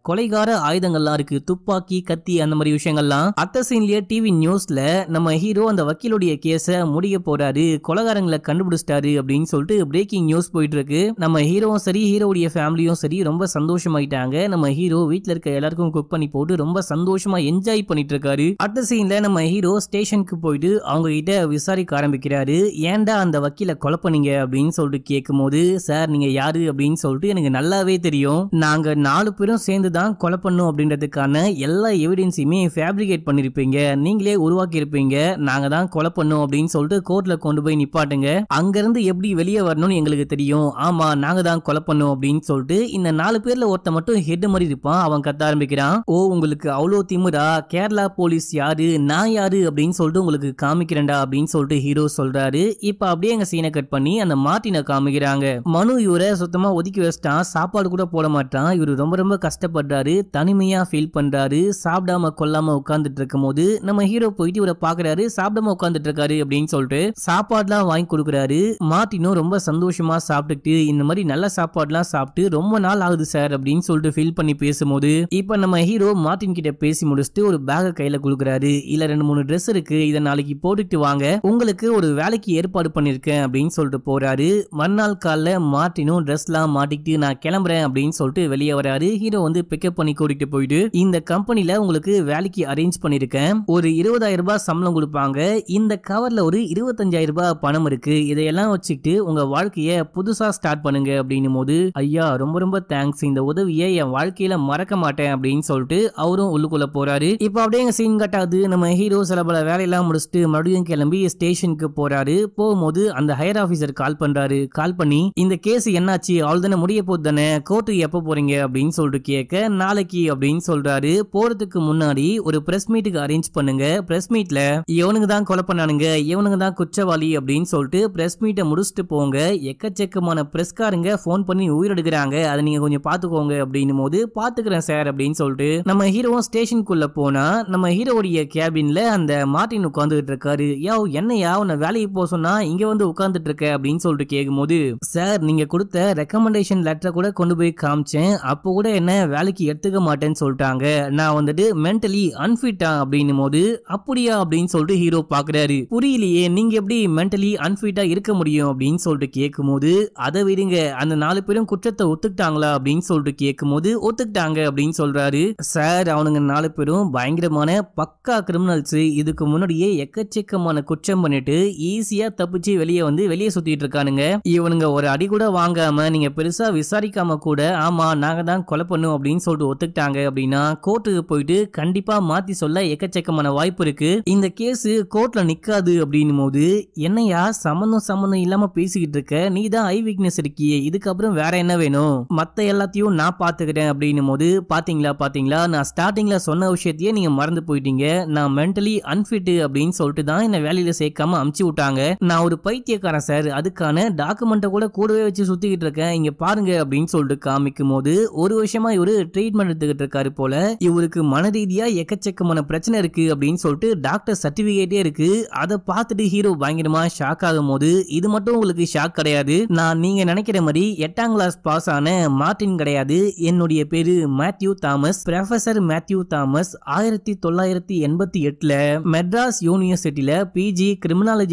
கொலைகார ஆயுதங்கள்லாம் இருக்கு துப்பாக்கி கத்தி அந்த மாதிரி விஷயங்கள்லாம் அத்த சீன்லயே டிவி நியூஸ்ல நம்ம ஹீரோ அந்த வக்கீலுடைய கேஸ முடிய போறாரு கொலகாரங்களை கண்டுபிடி பிடிச்சிட்டாரு அப்படின்னு சொல்லிட்டு பிரேக்கிங் நியூஸ் போயிட்டு இருக்கு நம்ம ஹீரோவும் சரி ஹீரோடைய ஃபேமிலியும் சரி ரொம்ப சந்தோஷமாயிட்டாங்க நம்ம ஹீரோ வீட்டில் இருக்க எல்லாருக்கும் குக் பண்ணி போட்டு ரொம்ப சந்தோஷமா என்ஜாய் பண்ணிட்டு இருக்காரு அடுத்த சீன்ல நம்ம ஹீரோ ஸ்டேஷனுக்கு போயிட்டு அவங்க கிட்ட விசாரிக்க ஆரம்பிக்கிறாரு ஏன்டா அந்த வக்கீல கொலை பண்ணீங்க அப்படின்னு சொல்லிட்டு கேட்கும் போது சார் நீங்க யாரு அப்படின்னு சொல்லிட்டு எனக்கு நல்லாவே தெரியும் நாங்க நாலு பேரும் சேர்ந்து தான் கொலை பண்ணும் அப்படின்றதுக்கான எல்லா எவிடன்ஸையுமே ஃபேப்ரிகேட் பண்ணிருப்பீங்க நீங்களே உருவாக்கி இருப்பீங்க நாங்க தான் கொலை அப்படின்னு சொல்லிட்டு கோர்ட்ல கொண்டு போய் நிப்பாட்டுங்க அங்கிருந்து எப்படி வெளியே வரணும்னு எங்களுக்கு தெரியும் ஆமா நாங்க தான் கொலை பண்ணோம் அப்படின்னு சொல்லிட்டு இந்த நாலு பேர்ல ஒருத்த மட்டும் ஹெட் மாதிரி இருப்பான் அவன் கத்த ஆரம்பிக்கிறான் ஓ உங்களுக்கு அவ்வளோ திமுறா கேரளா போலீஸ் யாரு நான் யாரு அப்படின்னு சொல்லிட்டு உங்களுக்கு காமிக்கிறேன்டா அப்படின்னு சொல்லிட்டு ஹீரோ சொல்றாரு இப்ப அப்படியே எங்க சீனை கட் பண்ணி அந்த மார்டினை காமிக்கிறாங்க மனு இவரை சுத்தமா ஒதுக்கி வச்சிட்டான் சாப்பாடு கூட போட மாட்டான் இவரு ரொம்ப ரொம்ப கஷ்டப்படுறாரு தனிமையா ஃபீல் பண்றாரு சாப்பிடாம கொல்லாம உட்காந்துட்டு இருக்கும் போது நம்ம ஹீரோ போயிட்டு இவரை பாக்குறாரு சாப்பிடாம உட்காந்துட்டு இருக்காரு அப்படின்னு சொல்லிட்டு சாப்பாடுலாம் வாங்கி கொடுக்குறாரு சொல்றாரு மார்ட்டினும் ரொம்ப சந்தோஷமா சாப்பிட்டுட்டு இந்த மாதிரி நல்ல சாப்பாடுலாம் சாப்பிட்டு ரொம்ப நாள் ஆகுது சார் அப்படின்னு சொல்லிட்டு ஃபீல் பண்ணி பேசும்போது இப்போ நம்ம ஹீரோ மார்ட்டின் கிட்ட பேசி முடிச்சுட்டு ஒரு பேக்கை கையில் கொடுக்குறாரு இல்லை ரெண்டு மூணு ட்ரெஸ் இருக்கு இதை நாளைக்கு போட்டுட்டு வாங்க உங்களுக்கு ஒரு வேலைக்கு ஏற்பாடு பண்ணியிருக்கேன் அப்படின்னு சொல்லிட்டு போகிறாரு மறுநாள் காலில் மார்ட்டினும் ட்ரெஸ்லாம் மாட்டிக்கிட்டு நான் கிளம்புறேன் அப்படின்னு சொல்லிட்டு வெளியே வராரு ஹீரோ வந்து பிக்கப் பண்ணி கூட்டிட்டு போயிட்டு இந்த கம்பெனியில் உங்களுக்கு வேலைக்கு அரேஞ்ச் பண்ணியிருக்கேன் ஒரு இருபதாயிரம் ரூபாய் சம்பளம் கொடுப்பாங்க இந்த கவரில் ஒரு இருபத்தஞ்சாயிரம் ரூபாய் பணம் இருக்கு இதையெல்லாம் வச்சுக்கிட்டு உங்க வாழ்க்கையை புதுசா ஸ்டார்ட் பண்ணுங்க அப்படின்னும் போது ஐயா ரொம்ப ரொம்ப தேங்க்ஸ் இந்த உதவியை என் வாழ்க்கையில மறக்க மாட்டேன் அப்படின்னு சொல்லிட்டு அவரும் உள்ளுக்குள்ள போறாரு இப்போ அப்படியே எங்க சீன் கட்டாது நம்ம ஹீரோ சில பல வேலையெல்லாம் முடிச்சுட்டு மறுபடியும் கிளம்பி ஸ்டேஷனுக்கு போறாரு போகும்போது அந்த ஹையர் ஆஃபீஸர் கால் பண்றாரு கால் பண்ணி இந்த கேஸ் என்னாச்சு அவள் தானே முடிய போது தானே கோர்ட்டு எப்போ போறீங்க அப்படின்னு சொல்லிட்டு கேட்க நாளைக்கு அப்படின்னு சொல்றாரு போறதுக்கு முன்னாடி ஒரு பிரஸ் மீட்டுக்கு அரேஞ்ச் பண்ணுங்க பிரஸ் மீட்ல இவனுக்கு தான் கொலை பண்ணானுங்க இவனுக்கு தான் குற்றவாளி அப்படின்னு சொல்லிட்டு ப்ரெஸ் மீட்டை முடிச்சுட்டு போங்க எக்கச்சக்கமான ப்ரெஸ்காரங்க ஃபோன் பண்ணி உயிரெடுக்கிறாங்க அதை நீங்கள் கொஞ்சம் பார்த்துக்கோங்க அப்படின்னும் போது பார்த்துக்கிறேன் சார் அப்படின்னு சொல்லிட்டு நம்ம ஹீரோவும் ஸ்டேஷனுக்குள்ளே போனால் நம்ம ஹீரோடைய கேபினில் அந்த மார்டின் உட்காந்துக்கிட்டு இருக்காரு என்ன என்னையா உன்னை வேலைக்கு போக சொன்னால் இங்கே வந்து உட்காந்துட்டு இருக்க அப்படின்னு சொல்லிட்டு கேட்கும்போது சார் நீங்கள் கொடுத்த ரெக்கமெண்டேஷன் லெட்டரை கூட கொண்டு போய் காமிச்சேன் அப்போ கூட என்ன வேலைக்கு எடுத்துக்க மாட்டேன்னு சொல்லிட்டாங்க நான் வந்துட்டு மென்டலி அன்ஃபிட்டா அப்படின்னும் போது அப்படியா அப்படின்னு சொல்லிட்டு ஹீரோ பார்க்குறாரு புரியலையே நீங்கள் எப்படி மென்டலி அன்ஃபிட்டாக இருக்க முடியும் அப்படின்னு சொல்லிட்டு கேட்கும்போது அதை விடுங்க அந்த நாலு பேரும் குற்றத்தை ஒத்துக்கிட்டாங்களா அப்படின்னு சொல்லிட்டு கேட்கும்போது ஒத்துக்கிட்டாங்க அப்படின்னு சொல்றாரு சார் அவனுங்க நாலு பேரும் பயங்கரமான பக்கா கிரிமினல்ஸ் இதுக்கு முன்னாடியே எக்கச்சக்கமான குற்றம் பண்ணிட்டு ஈஸியா தப்பிச்சு வெளியே வந்து வெளியே சுத்திட்டு இருக்கானுங்க இவனுங்க ஒரு அடி கூட வாங்காம நீங்க பெருசா விசாரிக்காம கூட ஆமா நாங்க தான் கொலை பண்ணும் அப்படின்னு சொல்லிட்டு ஒத்துக்கிட்டாங்க அப்படின்னா கோர்ட்டுக்கு போயிட்டு கண்டிப்பா மாத்தி சொல்ல எக்கச்சக்கமான வாய்ப்பு இருக்கு இந்த கேஸ் கோர்ட்ல நிக்காது அப்படின்னும் போது என்னையா சம்மந்தம் சம்மந்தம் சம்மந்தம் இல்லாம பேசிக்கிட்டு இருக்க நீ தான் ஐ வீக்னஸ் இருக்கியே இதுக்கப்புறம் வேற என்ன வேணும் மத்த எல்லாத்தையும் நான் பாத்துக்கிட்டேன் அப்படின்னு போது பாத்தீங்களா பாத்தீங்களா நான் ஸ்டார்டிங்ல சொன்ன விஷயத்தையே நீங்க மறந்து போயிட்டீங்க நான் மென்டலி அன்பிட் அப்படின்னு சொல்லிட்டு தான் என்ன வேலையில சேர்க்காம அமுச்சு விட்டாங்க நான் ஒரு பைத்தியக்காரன் சார் அதுக்கான டாக்குமெண்ட்டை கூட கூடவே வச்சு சுத்திக்கிட்டு இருக்கேன் இங்க பாருங்க அப்படின்னு சொல்லிட்டு காமிக்கும் போது ஒரு வருஷமா இவரு ட்ரீட்மெண்ட் எடுத்துக்கிட்டு இருக்காரு போல இவருக்கு மனரீதியா எக்கச்சக்கமான பிரச்சனை இருக்கு அப்படின்னு சொல்லிட்டு டாக்டர் சர்டிபிகேட்டே இருக்கு அதை பார்த்துட்டு ஹீரோ பயங்கரமா ஷாக் ஆகும் போது இது மட்டும் உங்களுக்கு ஷாக் கிடையாது நான் நீங்க நினைக்கிற மாதிரி எட்டாம் கிளாஸ் பாஸ் ஆன மார்டின் கிடையாது என்னுடைய பேரு Matthew Thomas professor Matthew Thomas ஆயிரத்தி தொள்ளாயிரத்தி எண்பத்தி எட்டுல மெட்ராஸ் யூனிவர்சிட்டியில பிஜி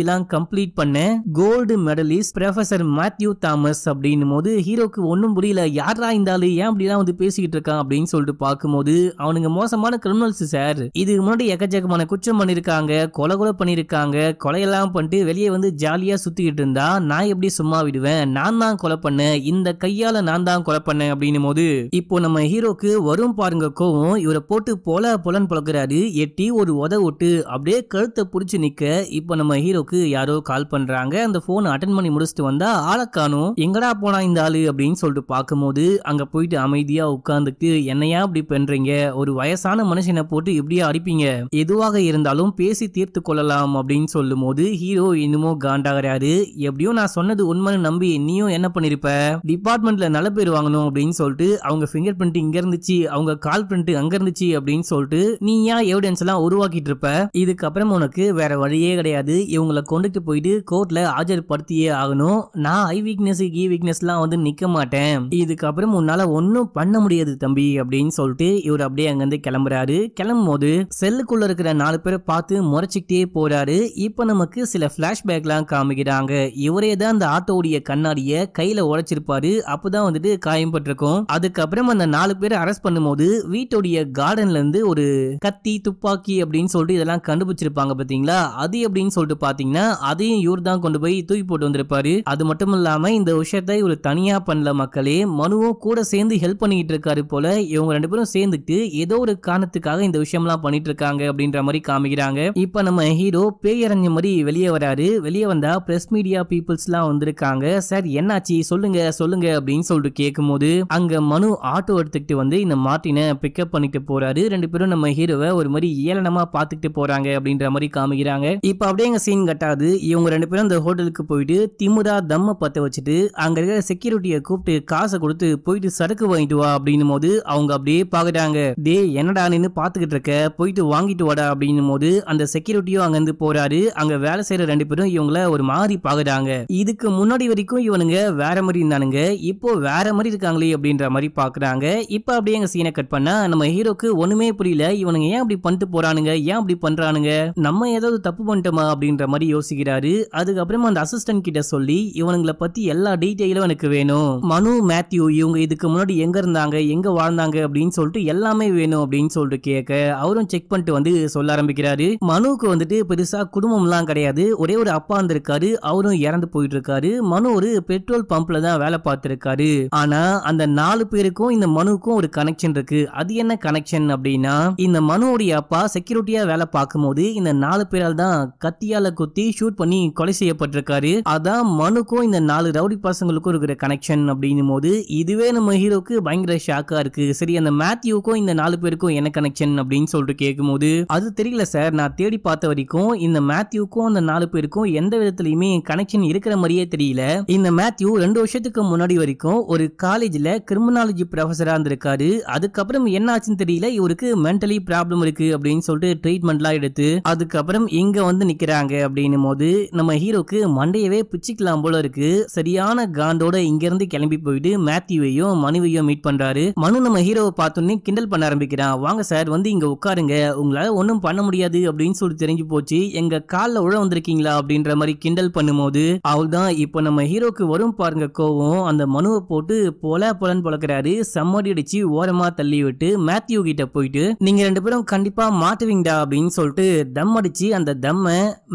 எல்லாம் கம்ப்ளீட் பண்ண gold medallist professor Matthew Thomas அப்படின்னும் போது ஹீரோக்கு ஒன்றும் புரியல யாரா இருந்தாலும் ஏன் அப்படிலாம் வந்து பேசிக்கிட்டு இருக்கான் அப்படின்னு சொல்லிட்டு பார்க்கும்போது அவனுங்க மோசமான கிரிமினல்ஸ் சார் இதுக்கு முன்னாடி எக்கச்சக்கமான குற்றம் பண்ணிருக்காங்க கொலை கொலை பண்ணிருக்காங்க கொலையெல்லாம் பண்ணிட்டு வெளியே வந்து ஜாலியா சுற்றிக்கிட்டு இருந்தா நான் எப்படி சும்மா விடுவேன் நான் தான் கொலை பண்ணேன் இந்த கையால நான் தான் கொலை பண்ணேன் அப்படின்னு போது இப்போ நம்ம ஹீரோக்கு வரும் பாருங்க கோவம் இவரை போட்டு போல புலன் பழக்கிறாரு எட்டி ஒரு உத விட்டு அப்படியே கழுத்தை பிடிச்சி நிக்க இப்போ நம்ம ஹீரோக்கு யாரோ கால் பண்றாங்க அந்த ஃபோன் அட்டன் பண்ணி முடிச்சுட்டு வந்தா ஆளக்கானும் எங்கடா போனா இந்த ஆளு அப்படின்னு சொல்லிட்டு பார்க்கும்போது அங்க போயிட்டு அமைதியா உட்கார்ந்துட்டு என்னையா அப்படி பண்றீங்க ஒரு வயசான மனுஷனை போட்டு இப்படியா அடிப்பீங்க எதுவாக இருந்தாலும் பேசி தீர்த்து கொள்ளலாம் அப்படின்னு சொல்லும் போது ஹீரோ இன்னமும் காண்டாகிற கிடையாது எப்படியும் நான் சொன்னது உண்மைன்னு நம்பி நீயும் என்ன பண்ணிருப்ப டிபார்ட்மெண்ட்ல நல்ல பேர் வாங்கணும் அப்படின்னு சொல்லிட்டு அவங்க ஃபிங்கர் பிரிண்ட் இங்க இருந்துச்சு அவங்க கால் பிரிண்ட் அங்க இருந்துச்சு அப்படின்னு சொல்லிட்டு நீ ஏன் எவிடன்ஸ் எல்லாம் உருவாக்கிட்டு இருப்ப இதுக்கப்புறம் உனக்கு வேற வழியே கிடையாது இவங்களை கொண்டுட்டு போயிட்டு கோர்ட்ல ஆஜர்படுத்தியே ஆகணும் நான் ஐ வீக்னஸ் கீ வீக்னஸ் எல்லாம் வந்து நிக்க மாட்டேன் இதுக்கப்புறம் உன்னால ஒன்னும் பண்ண முடியாது தம்பி அப்படின்னு சொல்லிட்டு இவர் அப்படியே அங்கிருந்து கிளம்புறாரு கிளம்பும் போது செல்லுக்குள்ள இருக்கிற நாலு பேரை பார்த்து முறைச்சிக்கிட்டே போறாரு இப்ப நமக்கு சில பிளாஷ்பேக் எல்லாம் காமி போடுகிறாங்க இவரே தான் அந்த ஆட்டோடைய கண்ணாடியை கையில உடைச்சிருப்பாரு அப்பதான் வந்துட்டு காயம் பட்டிருக்கும் அதுக்கப்புறம் அந்த நாலு பேரை அரெஸ்ட் பண்ணும்போது வீட்டுடைய கார்டன்ல இருந்து ஒரு கத்தி துப்பாக்கி அப்படின்னு சொல்லிட்டு இதெல்லாம் கண்டுபிடிச்சிருப்பாங்க பாத்தீங்களா அது அப்படின்னு சொல்லிட்டு பாத்தீங்கன்னா அதையும் இவர் தான் கொண்டு போய் தூக்கி போட்டு வந்திருப்பாரு அது மட்டும் இல்லாம இந்த விஷயத்த இவர் தனியா பண்ணல மக்களே மனுவும் கூட சேர்ந்து ஹெல்ப் பண்ணிக்கிட்டு இருக்காரு போல இவங்க ரெண்டு பேரும் சேர்ந்துட்டு ஏதோ ஒரு காரணத்துக்காக இந்த விஷயம்லாம் பண்ணிட்டு இருக்காங்க அப்படின்ற மாதிரி காமிக்கிறாங்க இப்ப நம்ம ஹீரோ பேயரஞ்ச மாதிரி வெளியே வராரு வெளியே வந்தா ப்ரெஸ் மீடியா பீப்புள்ஸ்லாம் வந்திருக்காங்க சார் என்னாச்சு சொல்லுங்க சொல்லுங்க அப்படின்னு சொல்லிட்டு கேட்கும்போது அங்க மனு ஆட்டோ எடுத்துக்கிட்டு வந்து இந்த மார்ட்டினை பிக்கப் பண்ணிட்டு போறாரு ரெண்டு பேரும் நம்ம ஹீரோவை ஒரு மாதிரி ஏளனமா பாத்துக்கிட்டு போறாங்க அப்படின்ற மாதிரி காமிக்கிறாங்க இப்ப அப்படியே எங்க சீன் கட்டாது இவங்க ரெண்டு பேரும் அந்த ஹோட்டலுக்கு போயிட்டு திமுதா தம்ம பத்த வச்சுட்டு அங்க இருக்கிற செக்யூரிட்டியை கூப்பிட்டு காசை கொடுத்து போயிட்டு சரக்கு வாங்கிட்டு வா அப்படின்னும் போது அவங்க அப்படியே பாக்குறாங்க டே என்னடா நின்னு பாத்துக்கிட்டு இருக்க போயிட்டு வாங்கிட்டு வாடா அப்படின்னும் போது அந்த செக்யூரிட்டியும் அங்க இருந்து போறாரு அங்க வேலை செய்யற ரெண்டு பேரும் இவங்கள ஒரு மாறி பாக்குறாங்க இதுக்கு முன்னாடி வரைக்கும் இவனுங்க வேற மாதிரி இருந்தானுங்க இப்போ வேற மாதிரி இருக்காங்களே அப்படின்ற மாதிரி பாக்குறாங்க இப்ப அப்படியே எங்க சீனை கட் பண்ணா நம்ம ஹீரோக்கு ஒண்ணுமே புரியல இவனுங்க ஏன் அப்படி பண்ணிட்டு போறானுங்க ஏன் அப்படி பண்றானுங்க நம்ம ஏதாவது தப்பு பண்ணிட்டோமா அப்படின்ற மாதிரி யோசிக்கிறாரு அதுக்கப்புறமா அந்த அசிஸ்டன்ட் கிட்ட சொல்லி இவனுங்களை பத்தி எல்லா டீட்டெயிலும் எனக்கு வேணும் மனு மேத்யூ இவங்க இதுக்கு முன்னாடி எங்க இருந்தாங்க எங்க வாழ்ந்தாங்க அப்படின்னு சொல்லிட்டு எல்லாமே வேணும் அப்படின்னு சொல்லிட்டு கேட்க அவரும் செக் பண்ணிட்டு வந்து சொல்ல ஆரம்பிக்கிறாரு மனுவுக்கு வந்துட்டு பெருசா குடும்பம்லாம் கிடையாது ஒரே ஒரு அப்பா இருந்திருக்காரு இருக்காரு அவரும் இறந்து போயிட்டு இருக்காரு மனு ஒரு பெட்ரோல் பம்ப்ல தான் வேலை பார்த்திருக்காரு ஆனா அந்த நாலு பேருக்கும் இந்த மனுக்கும் ஒரு கனெக்ஷன் இருக்கு அது என்ன கனெக்ஷன் அப்படின்னா இந்த மனுவுடைய அப்பா செக்யூரிட்டியா வேலை பார்க்கும் போது இந்த நாலு பேரால் தான் கத்தியால குத்தி ஷூட் பண்ணி கொலை செய்யப்பட்டிருக்காரு அதான் மனுக்கும் இந்த நாலு ரவுடி பசங்களுக்கும் இருக்கிற கனெக்ஷன் அப்படின்னும் போது இதுவே நம்ம ஹீரோக்கு பயங்கர ஷாக்கா இருக்கு சரி அந்த மேத்யூக்கும் இந்த நாலு பேருக்கும் என்ன கனெக்ஷன் அப்படின்னு சொல்லிட்டு போது அது தெரியல சார் நான் தேடி பார்த்த வரைக்கும் இந்த மேத்யூக்கும் அந்த நாலு பேருக்கும் எந்த விதத்துல ரெண்டுலயுமே கனெக்ஷன் இருக்கிற மாதிரியே தெரியல இந்த மேத்யூ ரெண்டு வருஷத்துக்கு முன்னாடி வரைக்கும் ஒரு காலேஜ்ல கிரிமினாலஜி ப்ரொஃபஸரா இருந்திருக்காரு அதுக்கப்புறம் என்ன ஆச்சுன்னு தெரியல இவருக்கு மென்டலி ப்ராப்ளம் இருக்கு அப்படின்னு சொல்லிட்டு ட்ரீட்மெண்ட்லாம் எடுத்து அதுக்கப்புறம் இங்க வந்து நிக்கிறாங்க அப்படின்னும் போது நம்ம ஹீரோக்கு மண்டையவே பிச்சுக்கலாம் போல இருக்கு சரியான காண்டோட இங்க இருந்து கிளம்பி போயிட்டு மேத்யூவையும் மனுவையும் மீட் பண்றாரு மனு நம்ம ஹீரோவை பார்த்தோன்னே கிண்டல் பண்ண ஆரம்பிக்கிறான் வாங்க சார் வந்து இங்க உட்காருங்க உங்களால ஒன்னும் பண்ண முடியாது அப்படின்னு சொல்லி தெரிஞ்சு போச்சு எங்க கால உழ வந்திருக்கீங்களா அப்படின்ற மாதிரி கிண்டல் கிண்டல் பண்ணும்போது அவள் தான் இப்போ நம்ம ஹீரோக்கு வரும் பாருங்க கோவம் அந்த மனுவை போட்டு போல புலன் புழக்கிறாரு செம்மடி அடிச்சு ஓரமா தள்ளி விட்டு மேத்யூ கிட்ட போயிட்டு நீங்க ரெண்டு பேரும் கண்டிப்பா மாட்டுவீங்கடா அப்படின்னு சொல்லிட்டு தம் அடிச்சு அந்த தம்ம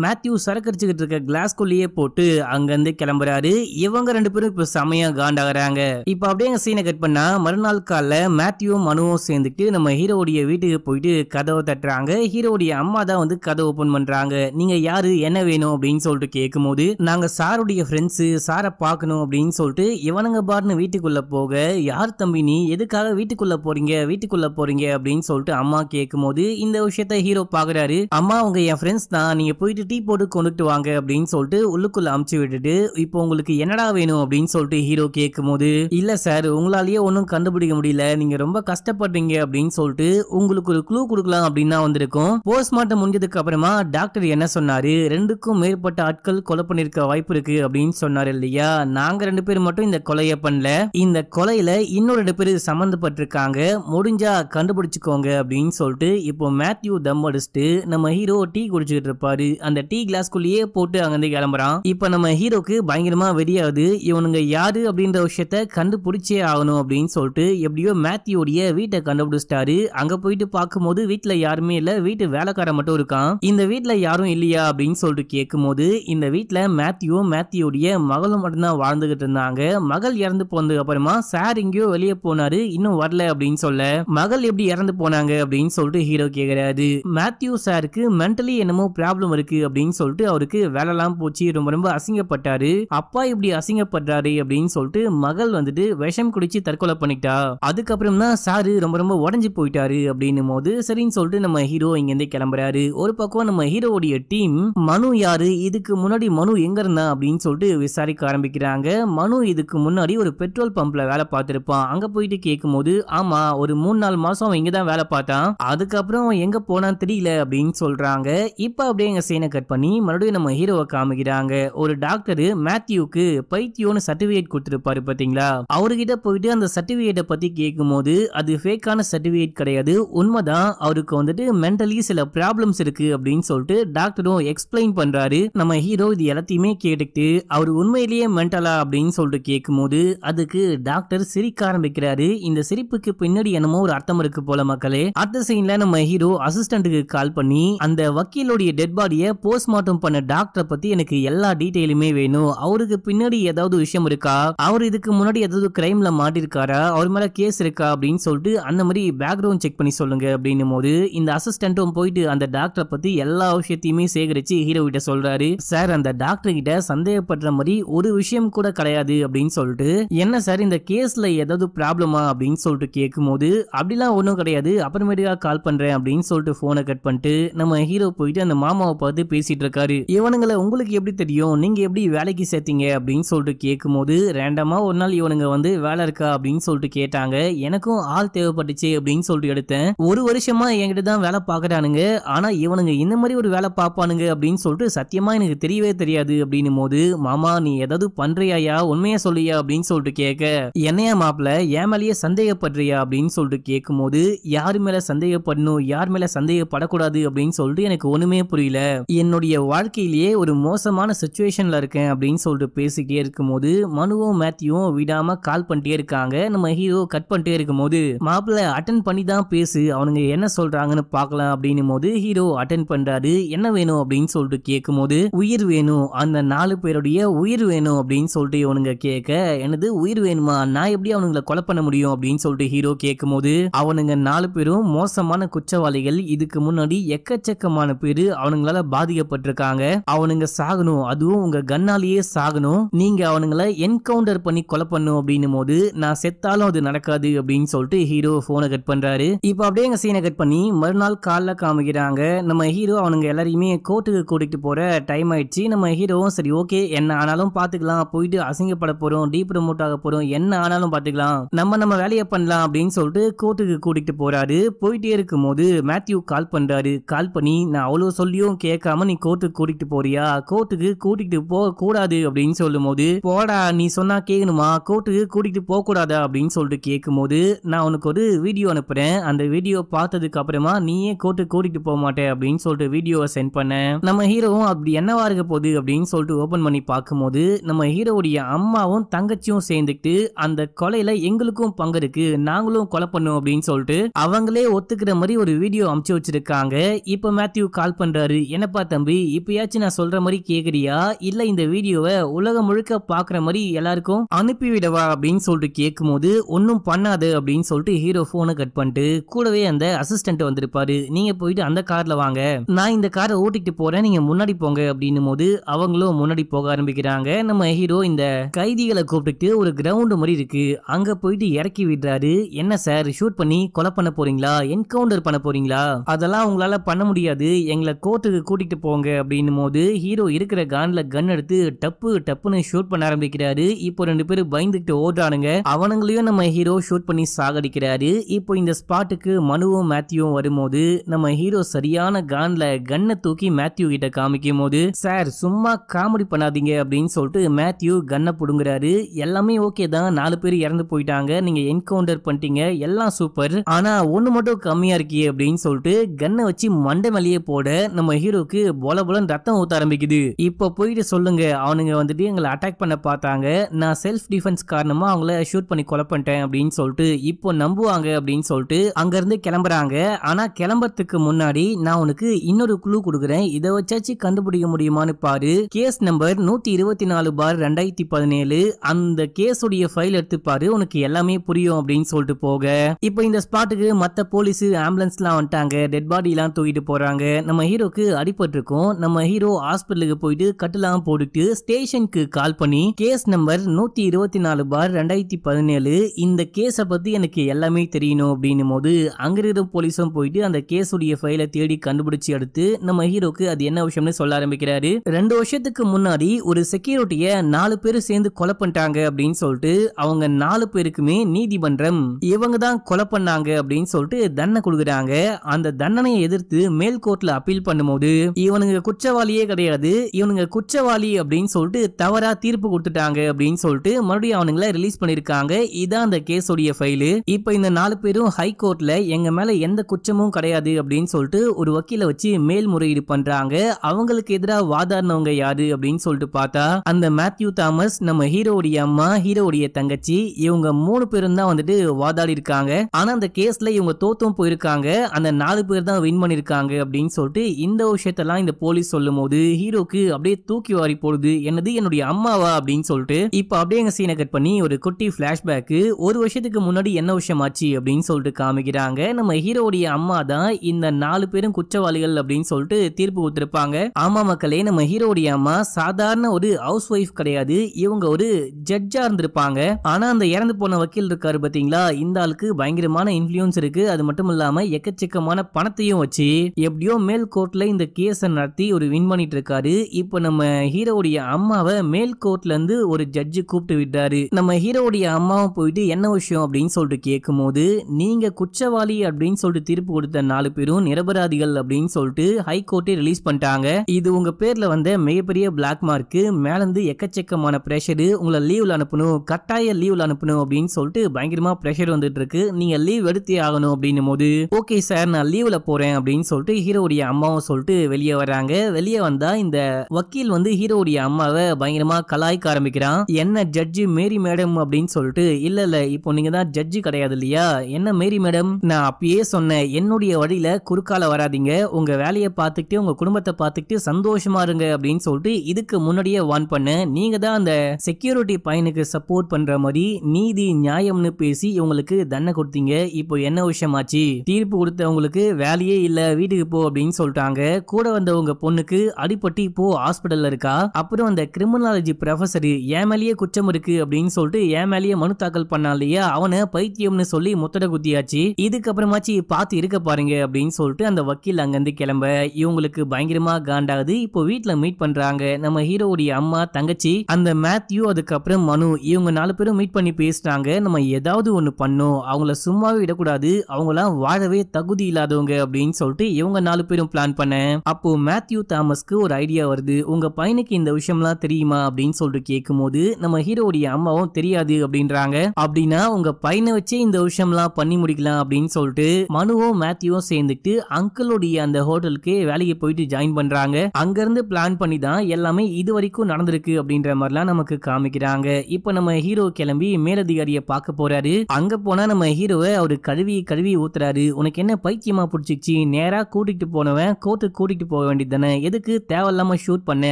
மேத்யூ சரக்கரிச்சுக்கிட்டு இருக்க கிளாஸ்குள்ளேயே போட்டு அங்கிருந்து கிளம்புறாரு இவங்க ரெண்டு பேரும் இப்ப செமையா காண்டாகிறாங்க இப்ப அப்படியே சீனை கட் பண்ணா மறுநாள் காலில் மேத்யூவும் மனுவும் சேர்ந்துட்டு நம்ம ஹீரோடைய வீட்டுக்கு போயிட்டு கதவை தட்டுறாங்க ஹீரோடைய அம்மா தான் வந்து கதவை ஓபன் பண்றாங்க நீங்க யாரு என்ன வேணும் அப்படின்னு சொல்லிட்டு கேட்கும் இருக்கும் போது நாங்க சாருடைய ஃப்ரெண்ட்ஸு சாரை பார்க்கணும் அப்படின்னு சொல்லிட்டு இவனுங்க பாருன்னு வீட்டுக்குள்ள போக யார் தம்பி நீ எதுக்காக வீட்டுக்குள்ள போறீங்க வீட்டுக்குள்ள போறீங்க அப்படின்னு சொல்லிட்டு அம்மா கேட்கும்போது போது இந்த விஷயத்த ஹீரோ பாக்குறாரு அம்மா அவங்க என் ஃப்ரெண்ட்ஸ் தான் நீங்க போயிட்டு டீ போட்டு கொண்டுட்டு வாங்க அப்படின்னு சொல்லிட்டு உள்ளுக்குள்ள அமுச்சு விட்டுட்டு இப்போ உங்களுக்கு என்னடா வேணும் அப்படின்னு சொல்லிட்டு ஹீரோ கேட்கும்போது போது இல்ல சார் உங்களாலேயே ஒன்றும் கண்டுபிடிக்க முடியல நீங்க ரொம்ப கஷ்டப்படுறீங்க அப்படின்னு சொல்லிட்டு உங்களுக்கு ஒரு க்ளூ கொடுக்கலாம் அப்படின்னு தான் வந்திருக்கும் போஸ்ட்மார்ட்டம் முடிஞ்சதுக்கு அப்புறமா டாக்டர் என்ன சொன்னாரு ரெண்டுக்கும் மேற்பட்ட ஆட்கள் கொலை பண்ணிருக்க வாய்ப்பு இருக்கு அப்படின்னு சொன்னார் இல்லையா நாங்க ரெண்டு பேர் மட்டும் இந்த கொலையை பண்ணல இந்த கொலையில இன்னும் ரெண்டு பேர் சம்மந்தப்பட்டிருக்காங்க முடிஞ்சா கண்டுபிடிச்சுக்கோங்க அப்படின்னு சொல்லிட்டு இப்போ மேத்யூ தம் அடிச்சுட்டு நம்ம ஹீரோ டீ குடிச்சுக்கிட்டு இருப்பாரு அந்த டீ கிளாஸ்குள்ளேயே போட்டு அங்கிருந்து கிளம்புறான் இப்ப நம்ம ஹீரோக்கு பயங்கரமா வெறியாவது இவனுங்க யாரு அப்படின்ற விஷயத்த கண்டுபிடிச்சே ஆகணும் அப்படின்னு சொல்லிட்டு எப்படியோ மேத்யூடைய வீட்டை கண்டுபிடிச்சிட்டாரு அங்க போயிட்டு பார்க்கும்போது வீட்டுல யாருமே இல்ல வீட்டு வேலைக்காரன் மட்டும் இருக்கான் இந்த வீட்டுல யாரும் இல்லையா அப்படின்னு சொல்லிட்டு கேட்கும் போது இந்த வீட்டில் மேத்யூவும் மேத்யூடைய மகளும் மட்டும்தான் வாழ்ந்துகிட்டு இருந்தாங்க மகள் இறந்து போனதுக்கு அப்புறமா சார் எங்கேயோ வெளியே போனாரு இன்னும் வரல அப்படின்னு சொல்ல மகள் எப்படி இறந்து போனாங்க அப்படின்னு சொல்லிட்டு ஹீரோ கேட்கிறாரு மேத்யூ சாருக்கு மென்டலி என்னமோ ப்ராப்ளம் இருக்கு அப்படின்னு சொல்லிட்டு அவருக்கு வேலைலாம் போச்சு ரொம்ப ரொம்ப அசிங்கப்பட்டாரு அப்பா இப்படி அசிங்கப்படுறாரு அப்படின்னு சொல்லிட்டு மகள் வந்துட்டு விஷம் குடிச்சு தற்கொலை பண்ணிட்டா அதுக்கப்புறம் தான் சாரு ரொம்ப ரொம்ப உடஞ்சு போயிட்டாரு அப்படின்னும் போது சரின்னு சொல்லிட்டு நம்ம ஹீரோ இங்கேருந்து கிளம்புறாரு ஒரு பக்கம் நம்ம ஹீரோவுடைய டீம் மனு யாரு இதுக்கு முன்னாடி முன்னாடி மனு எங்கே இருந்தா அப்படின்னு சொல்லிட்டு விசாரிக்க ஆரம்பிக்கிறாங்க மனு இதுக்கு முன்னாடி ஒரு பெட்ரோல் பம்ப்ல வேலை பார்த்துருப்பான் அங்கே போயிட்டு கேட்கும்போது ஆமா ஒரு மூணு நாலு மாசம் அவன் இங்கே தான் வேலை பார்த்தான் அதுக்கப்புறம் எங்க போனான்னு தெரியல அப்படின்னு சொல்றாங்க இப்போ அப்படியே எங்கள் சீனை கட் பண்ணி மறுபடியும் நம்ம ஹீரோவை காமிக்கிறாங்க ஒரு டாக்டர் மேத்யூக்கு பைத்தியோன்னு சர்டிஃபிகேட் கொடுத்துருப்பாரு பார்த்தீங்களா அவர்கிட்ட போயிட்டு அந்த சர்டிஃபிகேட்டை பற்றி கேட்கும்போது அது ஃபேக்கான சர்டிஃபிகேட் கிடையாது உண்மைதான் அவருக்கு வந்துட்டு மென்டலி சில ப்ராப்ளம்ஸ் இருக்கு அப்படின்னு சொல்லிட்டு டாக்டரும் எக்ஸ்பிளைன் பண்ணுறாரு நம்ம ஹீரோ ஸோ இது எல்லாத்தையுமே கேட்டுக்கிட்டு அவர் உண்மையிலேயே மென்டலா அப்படின்னு சொல்லிட்டு கேட்கும்போது அதுக்கு டாக்டர் சிரிக்க ஆரம்பிக்கிறாரு இந்த சிரிப்புக்கு பின்னாடி என்னமோ ஒரு அர்த்தம் இருக்கு போல மக்களே அடுத்த சீன்ல நம்ம ஹீரோ அசிஸ்டண்ட்டுக்கு கால் பண்ணி அந்த வக்கீலுடைய டெட் பாடியை போஸ்ட்மார்ட்டம் பண்ண டாக்டரை பத்தி எனக்கு எல்லா டீட்டெயிலுமே வேணும் அவருக்கு பின்னாடி ஏதாவது விஷயம் இருக்கா அவர் இதுக்கு முன்னாடி ஏதாவது கிரைம்ல மாட்டிருக்காரா அவர் மேல கேஸ் இருக்கா அப்படின்னு சொல்லிட்டு அந்த மாதிரி பேக்ரவுண்ட் செக் பண்ணி சொல்லுங்க அப்படின்னும் போது இந்த அசிஸ்டன்ட்டும் போயிட்டு அந்த டாக்டரை பத்தி எல்லா விஷயத்தையுமே சேகரிச்சு ஹீரோ கிட்ட சொல்றாரு சார் அந்த டாக்டர் கிட்ட சந்தேகப்படுற மாதிரி ஒரு விஷயம் கூட கிடையாது அப்படின்னு சொல்லிட்டு என்ன சார் இந்த கேஸ்ல ஏதாவது ப்ராப்ளமா அப்படின்னு சொல்லிட்டு கேட்கும் போது அப்படிலாம் ஒன்றும் கிடையாது அப்புறமேட்டுக்கா கால் பண்றேன் அப்படின்னு சொல்லிட்டு போனை கட் பண்ணிட்டு நம்ம ஹீரோ போயிட்டு அந்த மாமாவை பார்த்து பேசிட்டு இருக்காரு இவனுங்களை உங்களுக்கு எப்படி தெரியும் நீங்க எப்படி வேலைக்கு சேர்த்தீங்க அப்படின்னு சொல்லிட்டு கேட்கும் போது ரேண்டமா ஒரு நாள் இவனுங்க வந்து வேலை இருக்கா அப்படின்னு சொல்லிட்டு கேட்டாங்க எனக்கும் ஆள் தேவைப்பட்டுச்சு அப்படின்னு சொல்லிட்டு எடுத்தேன் ஒரு வருஷமா என்கிட்ட தான் வேலை பாக்குறானுங்க ஆனா இவனுங்க இந்த மாதிரி ஒரு வேலை பார்ப்பானுங்க அப்படின்னு சொல்லிட்டு சத்தியமா எனக்கு தெரியவே சொல்லவே தெரியாது அப்படின்னும் போது மாமா நீ ஏதாவது பண்றியாயா உண்மையை சொல்லியா அப்படின்னு சொல்லிட்டு கேட்க என்னையா மாப்பிள்ள என் மேலேயே சந்தேகப்படுறியா அப்படின்னு சொல்லிட்டு கேட்கும் போது யார் மேல சந்தேகப்படணும் யார் மேல சந்தேகப்படக்கூடாது அப்படின்னு சொல்லிட்டு எனக்கு ஒண்ணுமே புரியல என்னுடைய வாழ்க்கையிலேயே ஒரு மோசமான சுச்சுவேஷன்ல இருக்கேன் அப்படின்னு சொல்லிட்டு பேசிக்கிட்டே இருக்கும்போது மனுவும் மேத்யூவும் விடாம கால் பண்ணிட்டே இருக்காங்க நம்ம ஹீரோ கட் பண்ணிட்டே இருக்கும்போது மாப்பிள்ள அட்டன் பண்ணி தான் பேசு அவனுங்க என்ன சொல்றாங்கன்னு பார்க்கலாம் அப்படின்னும் போது ஹீரோ அட்டன் பண்றாரு என்ன வேணும் அப்படின்னு சொல்லிட்டு கேட்கும் போது உயிர் வேணும் வேணும் அந்த நாலு பேருடைய உயிர் வேணும் அப்படின்னு சொல்லிட்டு இவனுங்க கேட்க எனது உயிர் வேணுமா நான் எப்படி அவனுங்களை கொலை பண்ண முடியும் அப்படின்னு சொல்லிட்டு ஹீரோ கேட்கும் போது அவனுங்க நாலு பேரும் மோசமான குற்றவாளிகள் இதுக்கு முன்னாடி எக்கச்சக்கமான பேரு அவனுங்களால பாதிக்கப்பட்டிருக்காங்க அவனுங்க சாகணும் அதுவும் உங்க கண்ணாலேயே சாகணும் நீங்க அவனுங்களை என்கவுண்டர் பண்ணி கொலை பண்ணும் அப்படின்னும் போது நான் செத்தாலும் அது நடக்காது அப்படின்னு சொல்லிட்டு ஹீரோ போனை கட் பண்றாரு இப்போ அப்படியே எங்க சீனை கட் பண்ணி மறுநாள் காலைல காமிக்கிறாங்க நம்ம ஹீரோ அவனுங்க எல்லாரையுமே கோர்ட்டுக்கு கூட்டிட்டு போற டைம் ஆயிடுச்சு நம்ம ஹீரோவும் சரி ஓகே என்ன ஆனாலும் பாத்துக்கலாம் போயிட்டு அசிங்கப்பட போறோம் டீப் ரிமோட் ஆக போறோம் என்ன ஆனாலும் பாத்துக்கலாம் நம்ம நம்ம வேலையை பண்ணலாம் அப்படின்னு சொல்லிட்டு கோர்ட்டுக்கு கூட்டிட்டு போறாரு போயிட்டே இருக்கும்போது மேத்யூ கால் பண்ணுறாரு கால் பண்ணி நான் அவ்வளவு சொல்லியும் கேட்காம நீ கோர்ட்டுக்கு கூட்டிட்டு போறியா கோர்ட்டுக்கு போக போகக்கூடாது அப்படின்னு சொல்லும் போது போடா நீ சொன்னா கேட்கணுமா கோர்ட்டுக்கு போக போகக்கூடாதா அப்படின்னு சொல்லிட்டு கேட்கும்போது நான் உனக்கு ஒரு வீடியோ அனுப்புகிறேன் அந்த வீடியோ பார்த்ததுக்கு அப்புறமா நீயே கோர்ட்டுக்கு கூட்டிகிட்டு போக மாட்டேன் அப்படின்னு சொல்லிட்டு வீடியோவை சென்ட் பண்ணேன் நம்ம ஹீரோவும் அப்படி என்னவா இருக்க போது போகுது அப்படின்னு சொல்லிட்டு ஓப்பன் பண்ணி பார்க்கும்போது நம்ம ஹீரோவுடைய அம்மாவும் தங்கச்சியும் சேர்ந்துக்கிட்டு அந்த கொலையில எங்களுக்கும் பங்கு இருக்கு நாங்களும் கொலை பண்ணோம் அப்படின்னு சொல்லிட்டு அவங்களே ஒத்துக்கிற மாதிரி ஒரு வீடியோ அமுச்சு வச்சிருக்காங்க இப்ப மேத்யூ கால் பண்றாரு என்னப்பா தம்பி இப்பயாச்சும் நான் சொல்ற மாதிரி கேக்குறியா இல்ல இந்த வீடியோவை உலகம் முழுக்க பாக்குற மாதிரி எல்லாருக்கும் அனுப்பிவிடவா அப்படின்னு சொல்லிட்டு கேட்கும் போது ஒன்னும் பண்ணாது அப்படின்னு சொல்லிட்டு ஹீரோ போனை கட் பண்ணிட்டு கூடவே அந்த அசிஸ்டன்ட் வந்திருப்பாரு நீங்க போயிட்டு அந்த கார்ல வாங்க நான் இந்த காரை ஓட்டிட்டு போறேன் நீங்க முன்னாடி போங்க அப்படின்னும் போது போது அவங்களும் முன்னாடி போக ஆரம்பிக்கிறாங்க நம்ம ஹீரோ இந்த கைதிகளை கூப்பிட்டு ஒரு கிரவுண்ட் மாதிரி இருக்கு அங்க போயிட்டு இறக்கி விடுறாரு என்ன சார் ஷூட் பண்ணி கொலை பண்ண போறீங்களா என்கவுண்டர் பண்ண போறீங்களா அதெல்லாம் உங்களால பண்ண முடியாது எங்களை கோர்ட்டுக்கு கூட்டிட்டு போங்க அப்படின்னும் போது ஹீரோ இருக்கிற கான்ல கன் எடுத்து டப்பு டப்புன்னு ஷூட் பண்ண ஆரம்பிக்கிறாரு இப்போ ரெண்டு பேரும் பயந்துகிட்டு ஓடுறானுங்க அவனுங்களையும் நம்ம ஹீரோ ஷூட் பண்ணி சாகடிக்கிறாரு இப்போ இந்த ஸ்பாட்டுக்கு மனுவும் மேத்யூவும் வரும்போது நம்ம ஹீரோ சரியான கான்ல கண்ணை தூக்கி மேத்யூ கிட்ட காமிக்கும் போது சார் சும்மா காமெடி பண்ணாதீங்க அப்படின்னு சொல்லிட்டு மேத்யூ கன்னை பிடுங்குறாரு எல்லாமே ஓகே தான் நாலு பேர் இறந்து போயிட்டாங்க நீங்க என்கவுண்டர் பண்ணிட்டீங்க எல்லாம் சூப்பர் ஆனா ஒண்ணு மட்டும் கம்மியா இருக்கே அப்படின்னு சொல்லிட்டு கன்னை வச்சு மண்டை மேலேயே போட நம்ம ஹீரோக்கு போல பொலன்னு ரத்தம் ஊத்த ஆரம்பிக்குது இப்ப போயிட்டு சொல்லுங்க அவனுங்க வந்துட்டு எங்களை அட்டாக் பண்ண பார்த்தாங்க நான் செல்ஃப் டிஃபென்ஸ் காரணமா அவங்கள ஷூட் பண்ணி கொலை பண்ணிட்டேன் அப்படின்னு சொல்லிட்டு இப்போ நம்புவாங்க அப்படின்னு சொல்லிட்டு அங்க இருந்து கிளம்புறாங்க ஆனா கிளம்புறதுக்கு முன்னாடி நான் உனக்கு இன்னொரு குழு கொடுக்குறேன் இதை வச்சாச்சு கண்டுபிடிக்க முடியுமான்னு பாரு கேஸ் நம்பர் நூத்தி இருபத்தி நாலு பார் ரெண்டாயிரத்தி பதினேழு அந்த கேஸுடைய ஃபைல் எடுத்துப்பாரு உனக்கு எல்லாமே புரியும் அப்படின்னு சொல்லிட்டு போக இப்போ இந்த ஸ்பாட்டுக்கு மற்ற போலீஸ் ஆம்புலன்ஸ்லாம் வந்துட்டாங்க டெட் பாடிலாம் தூக்கிட்டு போறாங்க நம்ம ஹீரோக்கு அடிபட்டிருக்கோம் நம்ம ஹீரோ ஹாஸ்பிட்டலுக்கு போயிட்டு கட்டுலாம் போட்டுட்டு ஸ்டேஷனுக்கு கால் பண்ணி கேஸ் நம்பர் நூத்தி இருபத்தி நாலு பார் ரெண்டாயிரத்தி பதினேழு இந்த கேஸை பத்தி எனக்கு எல்லாமே தெரியணும் அப்படின்னும் போது அங்கிருந்த போலீஸும் போயிட்டு அந்த கேஸுடைய ஃபைலை தேடி கண்டுபிடிச்சு எடுத்து நம்ம ஹீரோக்கு அது என்ன விஷயம்னு சொல்ல ஆரம்பிக்கிறாரு ரெண்டு வருஷத்துக்கு முன்னாடி ஒரு செக்யூரிட்டியை நாலு பேர் சேர்ந்து கொலை பண்ணிட்டாங்க அப்படின்னு சொல்லிட்டு அவங்க நாலு பேருக்குமே நீதிமன்றம் இவங்க தான் கொலை பண்ணாங்க அப்படின்னு சொல்லிட்டு தண்டனை கொடுக்குறாங்க அந்த தண்டனையை எதிர்த்து மேல் கோர்ட்ல அப்பீல் பண்ணும்போது இவனுங்க குற்றவாளியே கிடையாது இவனுங்க குற்றவாளி அப்படின்னு சொல்லிட்டு தவறா தீர்ப்பு கொடுத்துட்டாங்க அப்படின்னு சொல்லிட்டு மறுபடியும் அவனுங்களை ரிலீஸ் பண்ணிருக்காங்க இதான் அந்த கேஸோடைய ஃபைலு இப்போ இந்த நாலு பேரும் ஹை கோர்ட்ல எங்க மேல எந்த குற்றமும் கிடையாது அப்படின்னு சொல்லிட்டு ஒரு வக்கீல வச்சு மேல்முறையீடு பண்றாங்க அவங்களுக்கு எதிராக வாதாடு சாதாரணவங்க யாரு அப்படின்னு சொல்லிட்டு பார்த்தா அந்த மேத்யூ தாமஸ் நம்ம ஹீரோடைய அம்மா ஹீரோடைய தங்கச்சி இவங்க மூணு பேரும் தான் வந்துட்டு வாதாடி இருக்காங்க ஆனா அந்த கேஸ்ல இவங்க தோத்தும் போயிருக்காங்க அந்த நாலு பேர் தான் வின் பண்ணிருக்காங்க அப்படின்னு சொல்லிட்டு இந்த விஷயத்தெல்லாம் இந்த போலீஸ் சொல்லும் போது ஹீரோக்கு அப்படியே தூக்கி வாரி போடுது என்னது என்னுடைய அம்மாவா அப்படின்னு சொல்லிட்டு இப்ப அப்படியே எங்க சீனை கட் பண்ணி ஒரு குட்டி பிளாஷ்பேக் ஒரு வருஷத்துக்கு முன்னாடி என்ன விஷயம் ஆச்சு அப்படின்னு சொல்லிட்டு காமிக்கிறாங்க நம்ம ஹீரோடைய அம்மா தான் இந்த நாலு பேரும் குற்றவாளிகள் அப்படின்னு சொல்லிட்டு தீர்ப்பு கொடுத்திருப்பாங்க ஆமா மக்களே நம்ம ஹீரோடைய அம்மா சாதாரண ஒரு ஹவுஸ் ஒய்ஃப் கிடையாது இவங்க ஒரு ஜட்ஜா இருந்திருப்பாங்க ஆனா அந்த இறந்து போன வக்கீல் இருக்காரு பாத்தீங்களா இந்த ஆளுக்கு பயங்கரமான இன்ஃபுளுன்ஸ் இருக்கு அது மட்டும் இல்லாம எக்கச்சக்கமான பணத்தையும் வச்சு எப்படியோ மேல் கோர்ட்ல இந்த கேஸை நடத்தி ஒரு வின் பண்ணிட்டு இருக்காரு இப்போ நம்ம ஹீரோடைய அம்மாவை மேல் கோர்ட்ல இருந்து ஒரு ஜட்ஜு கூப்பிட்டு விடுறாரு நம்ம ஹீரோடைய அம்மாவும் போயிட்டு என்ன விஷயம் அப்படின்னு சொல்லிட்டு கேட்கும் போது நீங்க குற்றவாளி அப்படின்னு சொல்லிட்டு தீர்ப்பு கொடுத்த நாலு பேரும் நிரபராதிகள் அப்படின்னு சொல்லிட்டு ஹைகோர்ட்டே ரிலீஸ் பண்ணிட்டாங்க இது உங்க பேர்ல வந்து வந்த மிகப்பெரிய பிளாக் மார்க்கு மேலேருந்து எக்கச்சக்கமான ப்ரெஷரு உங்களை லீவில் அனுப்பணும் கட்டாய லீவில் அனுப்பணும் அப்படின்னு சொல்லிட்டு பயங்கரமாக ப்ரெஷர் வந்துட்டு இருக்கு நீங்கள் லீவ் எடுத்தே ஆகணும் அப்படின்னும் போது ஓகே சார் நான் லீவில் போகிறேன் அப்படின்னு சொல்லிட்டு ஹீரோடைய அம்மாவும் சொல்லிட்டு வெளியே வர்றாங்க வெளியே வந்தால் இந்த வக்கீல் வந்து ஹீரோடைய அம்மாவை பயங்கரமாக கலாய்க்க ஆரம்பிக்கிறான் என்ன ஜட்ஜு மேரி மேடம் அப்படின்னு சொல்லிட்டு இல்லை இல்லை இப்போ நீங்கள் தான் ஜட்ஜு கிடையாது இல்லையா என்ன மேரி மேடம் நான் அப்பயே சொன்னேன் என்னுடைய வழியில் குறுக்கால வராதிங்க உங்கள் வேலையை பார்த்துக்கிட்டு உங்கள் குடும்பத்தை பார்த்துக்கிட்டு சந்தோஷமா இருங்க அப்படின்னு சொல்லிட்டு இதுக்கு முன்னாடியே வான் பண்ண நீங்க தான் அந்த செக்யூரிட்டி பையனுக்கு சப்போர்ட் பண்ற மாதிரி நீதி நியாயம்னு பேசி இவங்களுக்கு தண்டனை கொடுத்தீங்க இப்போ என்ன விஷயமாச்சு தீர்ப்பு கொடுத்தவங்களுக்கு வேலையே இல்ல வீட்டுக்கு போ அப்படின்னு சொல்லிட்டாங்க கூட வந்த உங்க பொண்ணுக்கு அடிப்பட்டு இப்போ ஹாஸ்பிட்டல்ல இருக்கா அப்புறம் அந்த கிரிமினாலஜி ப்ரொஃபசர் என் மேலேயே குற்றம் இருக்கு அப்படின்னு சொல்லிட்டு என் மேலேயே மனு தாக்கல் பண்ணா இல்லையா அவனை பைத்தியம்னு சொல்லி முத்தட குத்தியாச்சு இதுக்கப்புறமாச்சு பார்த்து இருக்க பாருங்க அப்படின்னு சொல்லிட்டு அந்த வக்கீல் அங்கிருந்து கிளம்ப இவங்களுக்கு பயங்கரமா காண்டாகுது இப்போ வீட்டுல பஸ்ல மீட் பண்றாங்க நம்ம ஹீரோவுடைய அம்மா தங்கச்சி அந்த மேத்யூ அதுக்கப்புறம் மனு இவங்க நாலு பேரும் மீட் பண்ணி பேசுறாங்க நம்ம ஏதாவது ஒன்று பண்ணோம் அவங்கள சும்மாவே விடக்கூடாது அவங்களாம் வாழவே தகுதி இல்லாதவங்க அப்படின்னு சொல்லிட்டு இவங்க நாலு பேரும் பிளான் பண்ண அப்போ மேத்யூ தாமஸ்க்கு ஒரு ஐடியா வருது உங்க பையனுக்கு இந்த விஷயம்லாம் தெரியுமா அப்படின்னு சொல்லிட்டு கேட்கும் போது நம்ம ஹீரோடைய அம்மாவும் தெரியாது அப்படின்றாங்க அப்படின்னா உங்க பையனை வச்சே இந்த விஷயம்லாம் பண்ணி முடிக்கலாம் அப்படின்னு சொல்லிட்டு மனுவும் மேத்யூவும் சேர்ந்துட்டு அங்கிளுடைய அந்த ஹோட்டலுக்கு வேலைக்கு போயிட்டு ஜாயின் பண்றாங்க அங்க இருந்து பிளான் பிளான் பண்ணி தான் எல்லாமே இது வரைக்கும் நடந்திருக்கு அப்படின்ற மாதிரிலாம் நமக்கு காமிக்கிறாங்க இப்போ நம்ம ஹீரோ கிளம்பி மேலதிகாரியை பார்க்க போறாரு அங்க போனா நம்ம ஹீரோவை அவரு கழுவி கழுவி ஊத்துறாரு உனக்கு என்ன பைத்தியமா பிடிச்சிச்சு நேரா கூட்டிகிட்டு போனவன் கோத்து கூட்டிகிட்டு போக வேண்டியது தானே எதுக்கு தேவையில்லாம ஷூட் பண்ண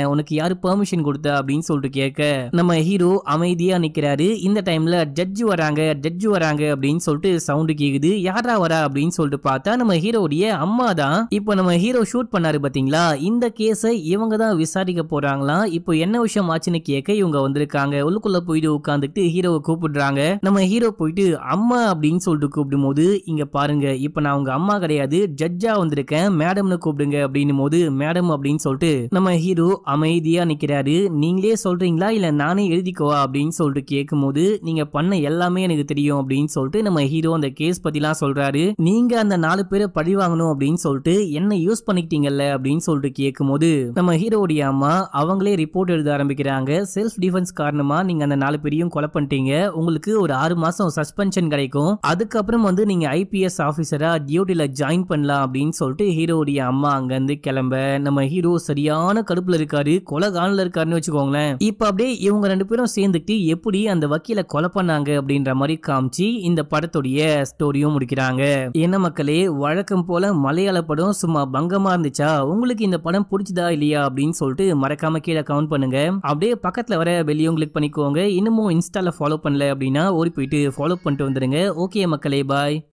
உனக்கு யாரு பெர்மிஷன் கொடுத்தா அப்படின்னு சொல்லிட்டு கேட்க நம்ம ஹீரோ அமைதியா நிக்கிறாரு இந்த டைம்ல ஜட்ஜு வராங்க ஜட்ஜு வராங்க அப்படின்னு சொல்லிட்டு சவுண்டு கேக்குது யாரா வரா அப்படின்னு சொல்லிட்டு பார்த்தா நம்ம ஹீரோடைய அம்மா தான் இப்போ நம்ம ஹீரோ ஷூட் பண்ணாரு பாத்தீங்களா இந்த கேஸை இவங்க தான் விசாரிக்க போறாங்களாம் இப்போ என்ன விஷயம் ஆச்சுன்னு கேட்க இவங்க வந்திருக்காங்க உள்ளுக்குள்ள போயிட்டு உட்காந்துட்டு ஹீரோவை கூப்பிடுறாங்க நம்ம ஹீரோ போயிட்டு அம்மா அப்படின்னு சொல்லிட்டு கூப்பிடும் போது இங்க பாருங்க இப்ப நான் உங்க அம்மா கிடையாது ஜட்ஜா வந்திருக்கேன் மேடம்னு கூப்பிடுங்க அப்படின்னும் போது மேடம் அப்படின்னு சொல்லிட்டு நம்ம ஹீரோ அமைதியா நிக்கிறாரு நீங்களே சொல்றீங்களா இல்ல நானே எழுதிக்கோவா அப்படின்னு சொல்லிட்டு கேட்கும் போது நீங்க பண்ண எல்லாமே எனக்கு தெரியும் அப்படின்னு சொல்லிட்டு நம்ம ஹீரோ அந்த கேஸ் பத்திலாம் சொல்றாரு நீங்க அந்த நாலு பேரை பழி வாங்கணும் அப்படின்னு சொல்லிட்டு என்ன யூஸ் பண்ணிக்கிட்டீங்கல்ல அப்படின்னு சொல்லிட்டு கேட்கும் போது நம்ம ஹீரோ ஈரோடைய அம்மா அவங்களே ரிப்போர்ட் எழுத ஆரம்பிக்கிறாங்க செல்ஃப் டிஃபென்ஸ் காரணமா நீங்க அந்த நாலு பேரையும் கொலை பண்ணிட்டீங்க உங்களுக்கு ஒரு ஆறு மாசம் சஸ்பென்ஷன் கிடைக்கும் அதுக்கப்புறம் வந்து நீங்க ஐபிஎஸ் ஆஃபீஸரா டியூட்டியில் ஜாயின் பண்ணலாம் அப்படின்னு சொல்லிட்டு ஹீரோடைய அம்மா அங்கேருந்து கிளம்ப நம்ம ஹீரோ சரியான கடுப்புல இருக்காரு கொலை காலில் இருக்காருன்னு வச்சுக்கோங்களேன் இப்ப அப்படியே இவங்க ரெண்டு பேரும் சேர்ந்துட்டு எப்படி அந்த வக்கீல கொலை பண்ணாங்க அப்படின்ற மாதிரி காமிச்சு இந்த படத்துடைய ஸ்டோரியும் முடிக்கிறாங்க என்ன மக்களே வழக்கம் போல மலையாள படம் சும்மா பங்கமாக இருந்துச்சா உங்களுக்கு இந்த படம் பிடிச்சதா இல்லையா அப்படின்னு சொல்லிட்டு மறக்காம கீழே கமெண்ட் பண்ணுங்க அப்படியே பக்கத்தில் வர வெளியும் கிளிக் பண்ணிக்கோங்க இன்னமும் இன்ஸ்டாவில் ஃபாலோ பண்ணல அப்படின்னா ஓடி போயிட்டு ஃபாலோ பண்ணிட்டு வந்துடுங்க ஓகே மக்களே பாய்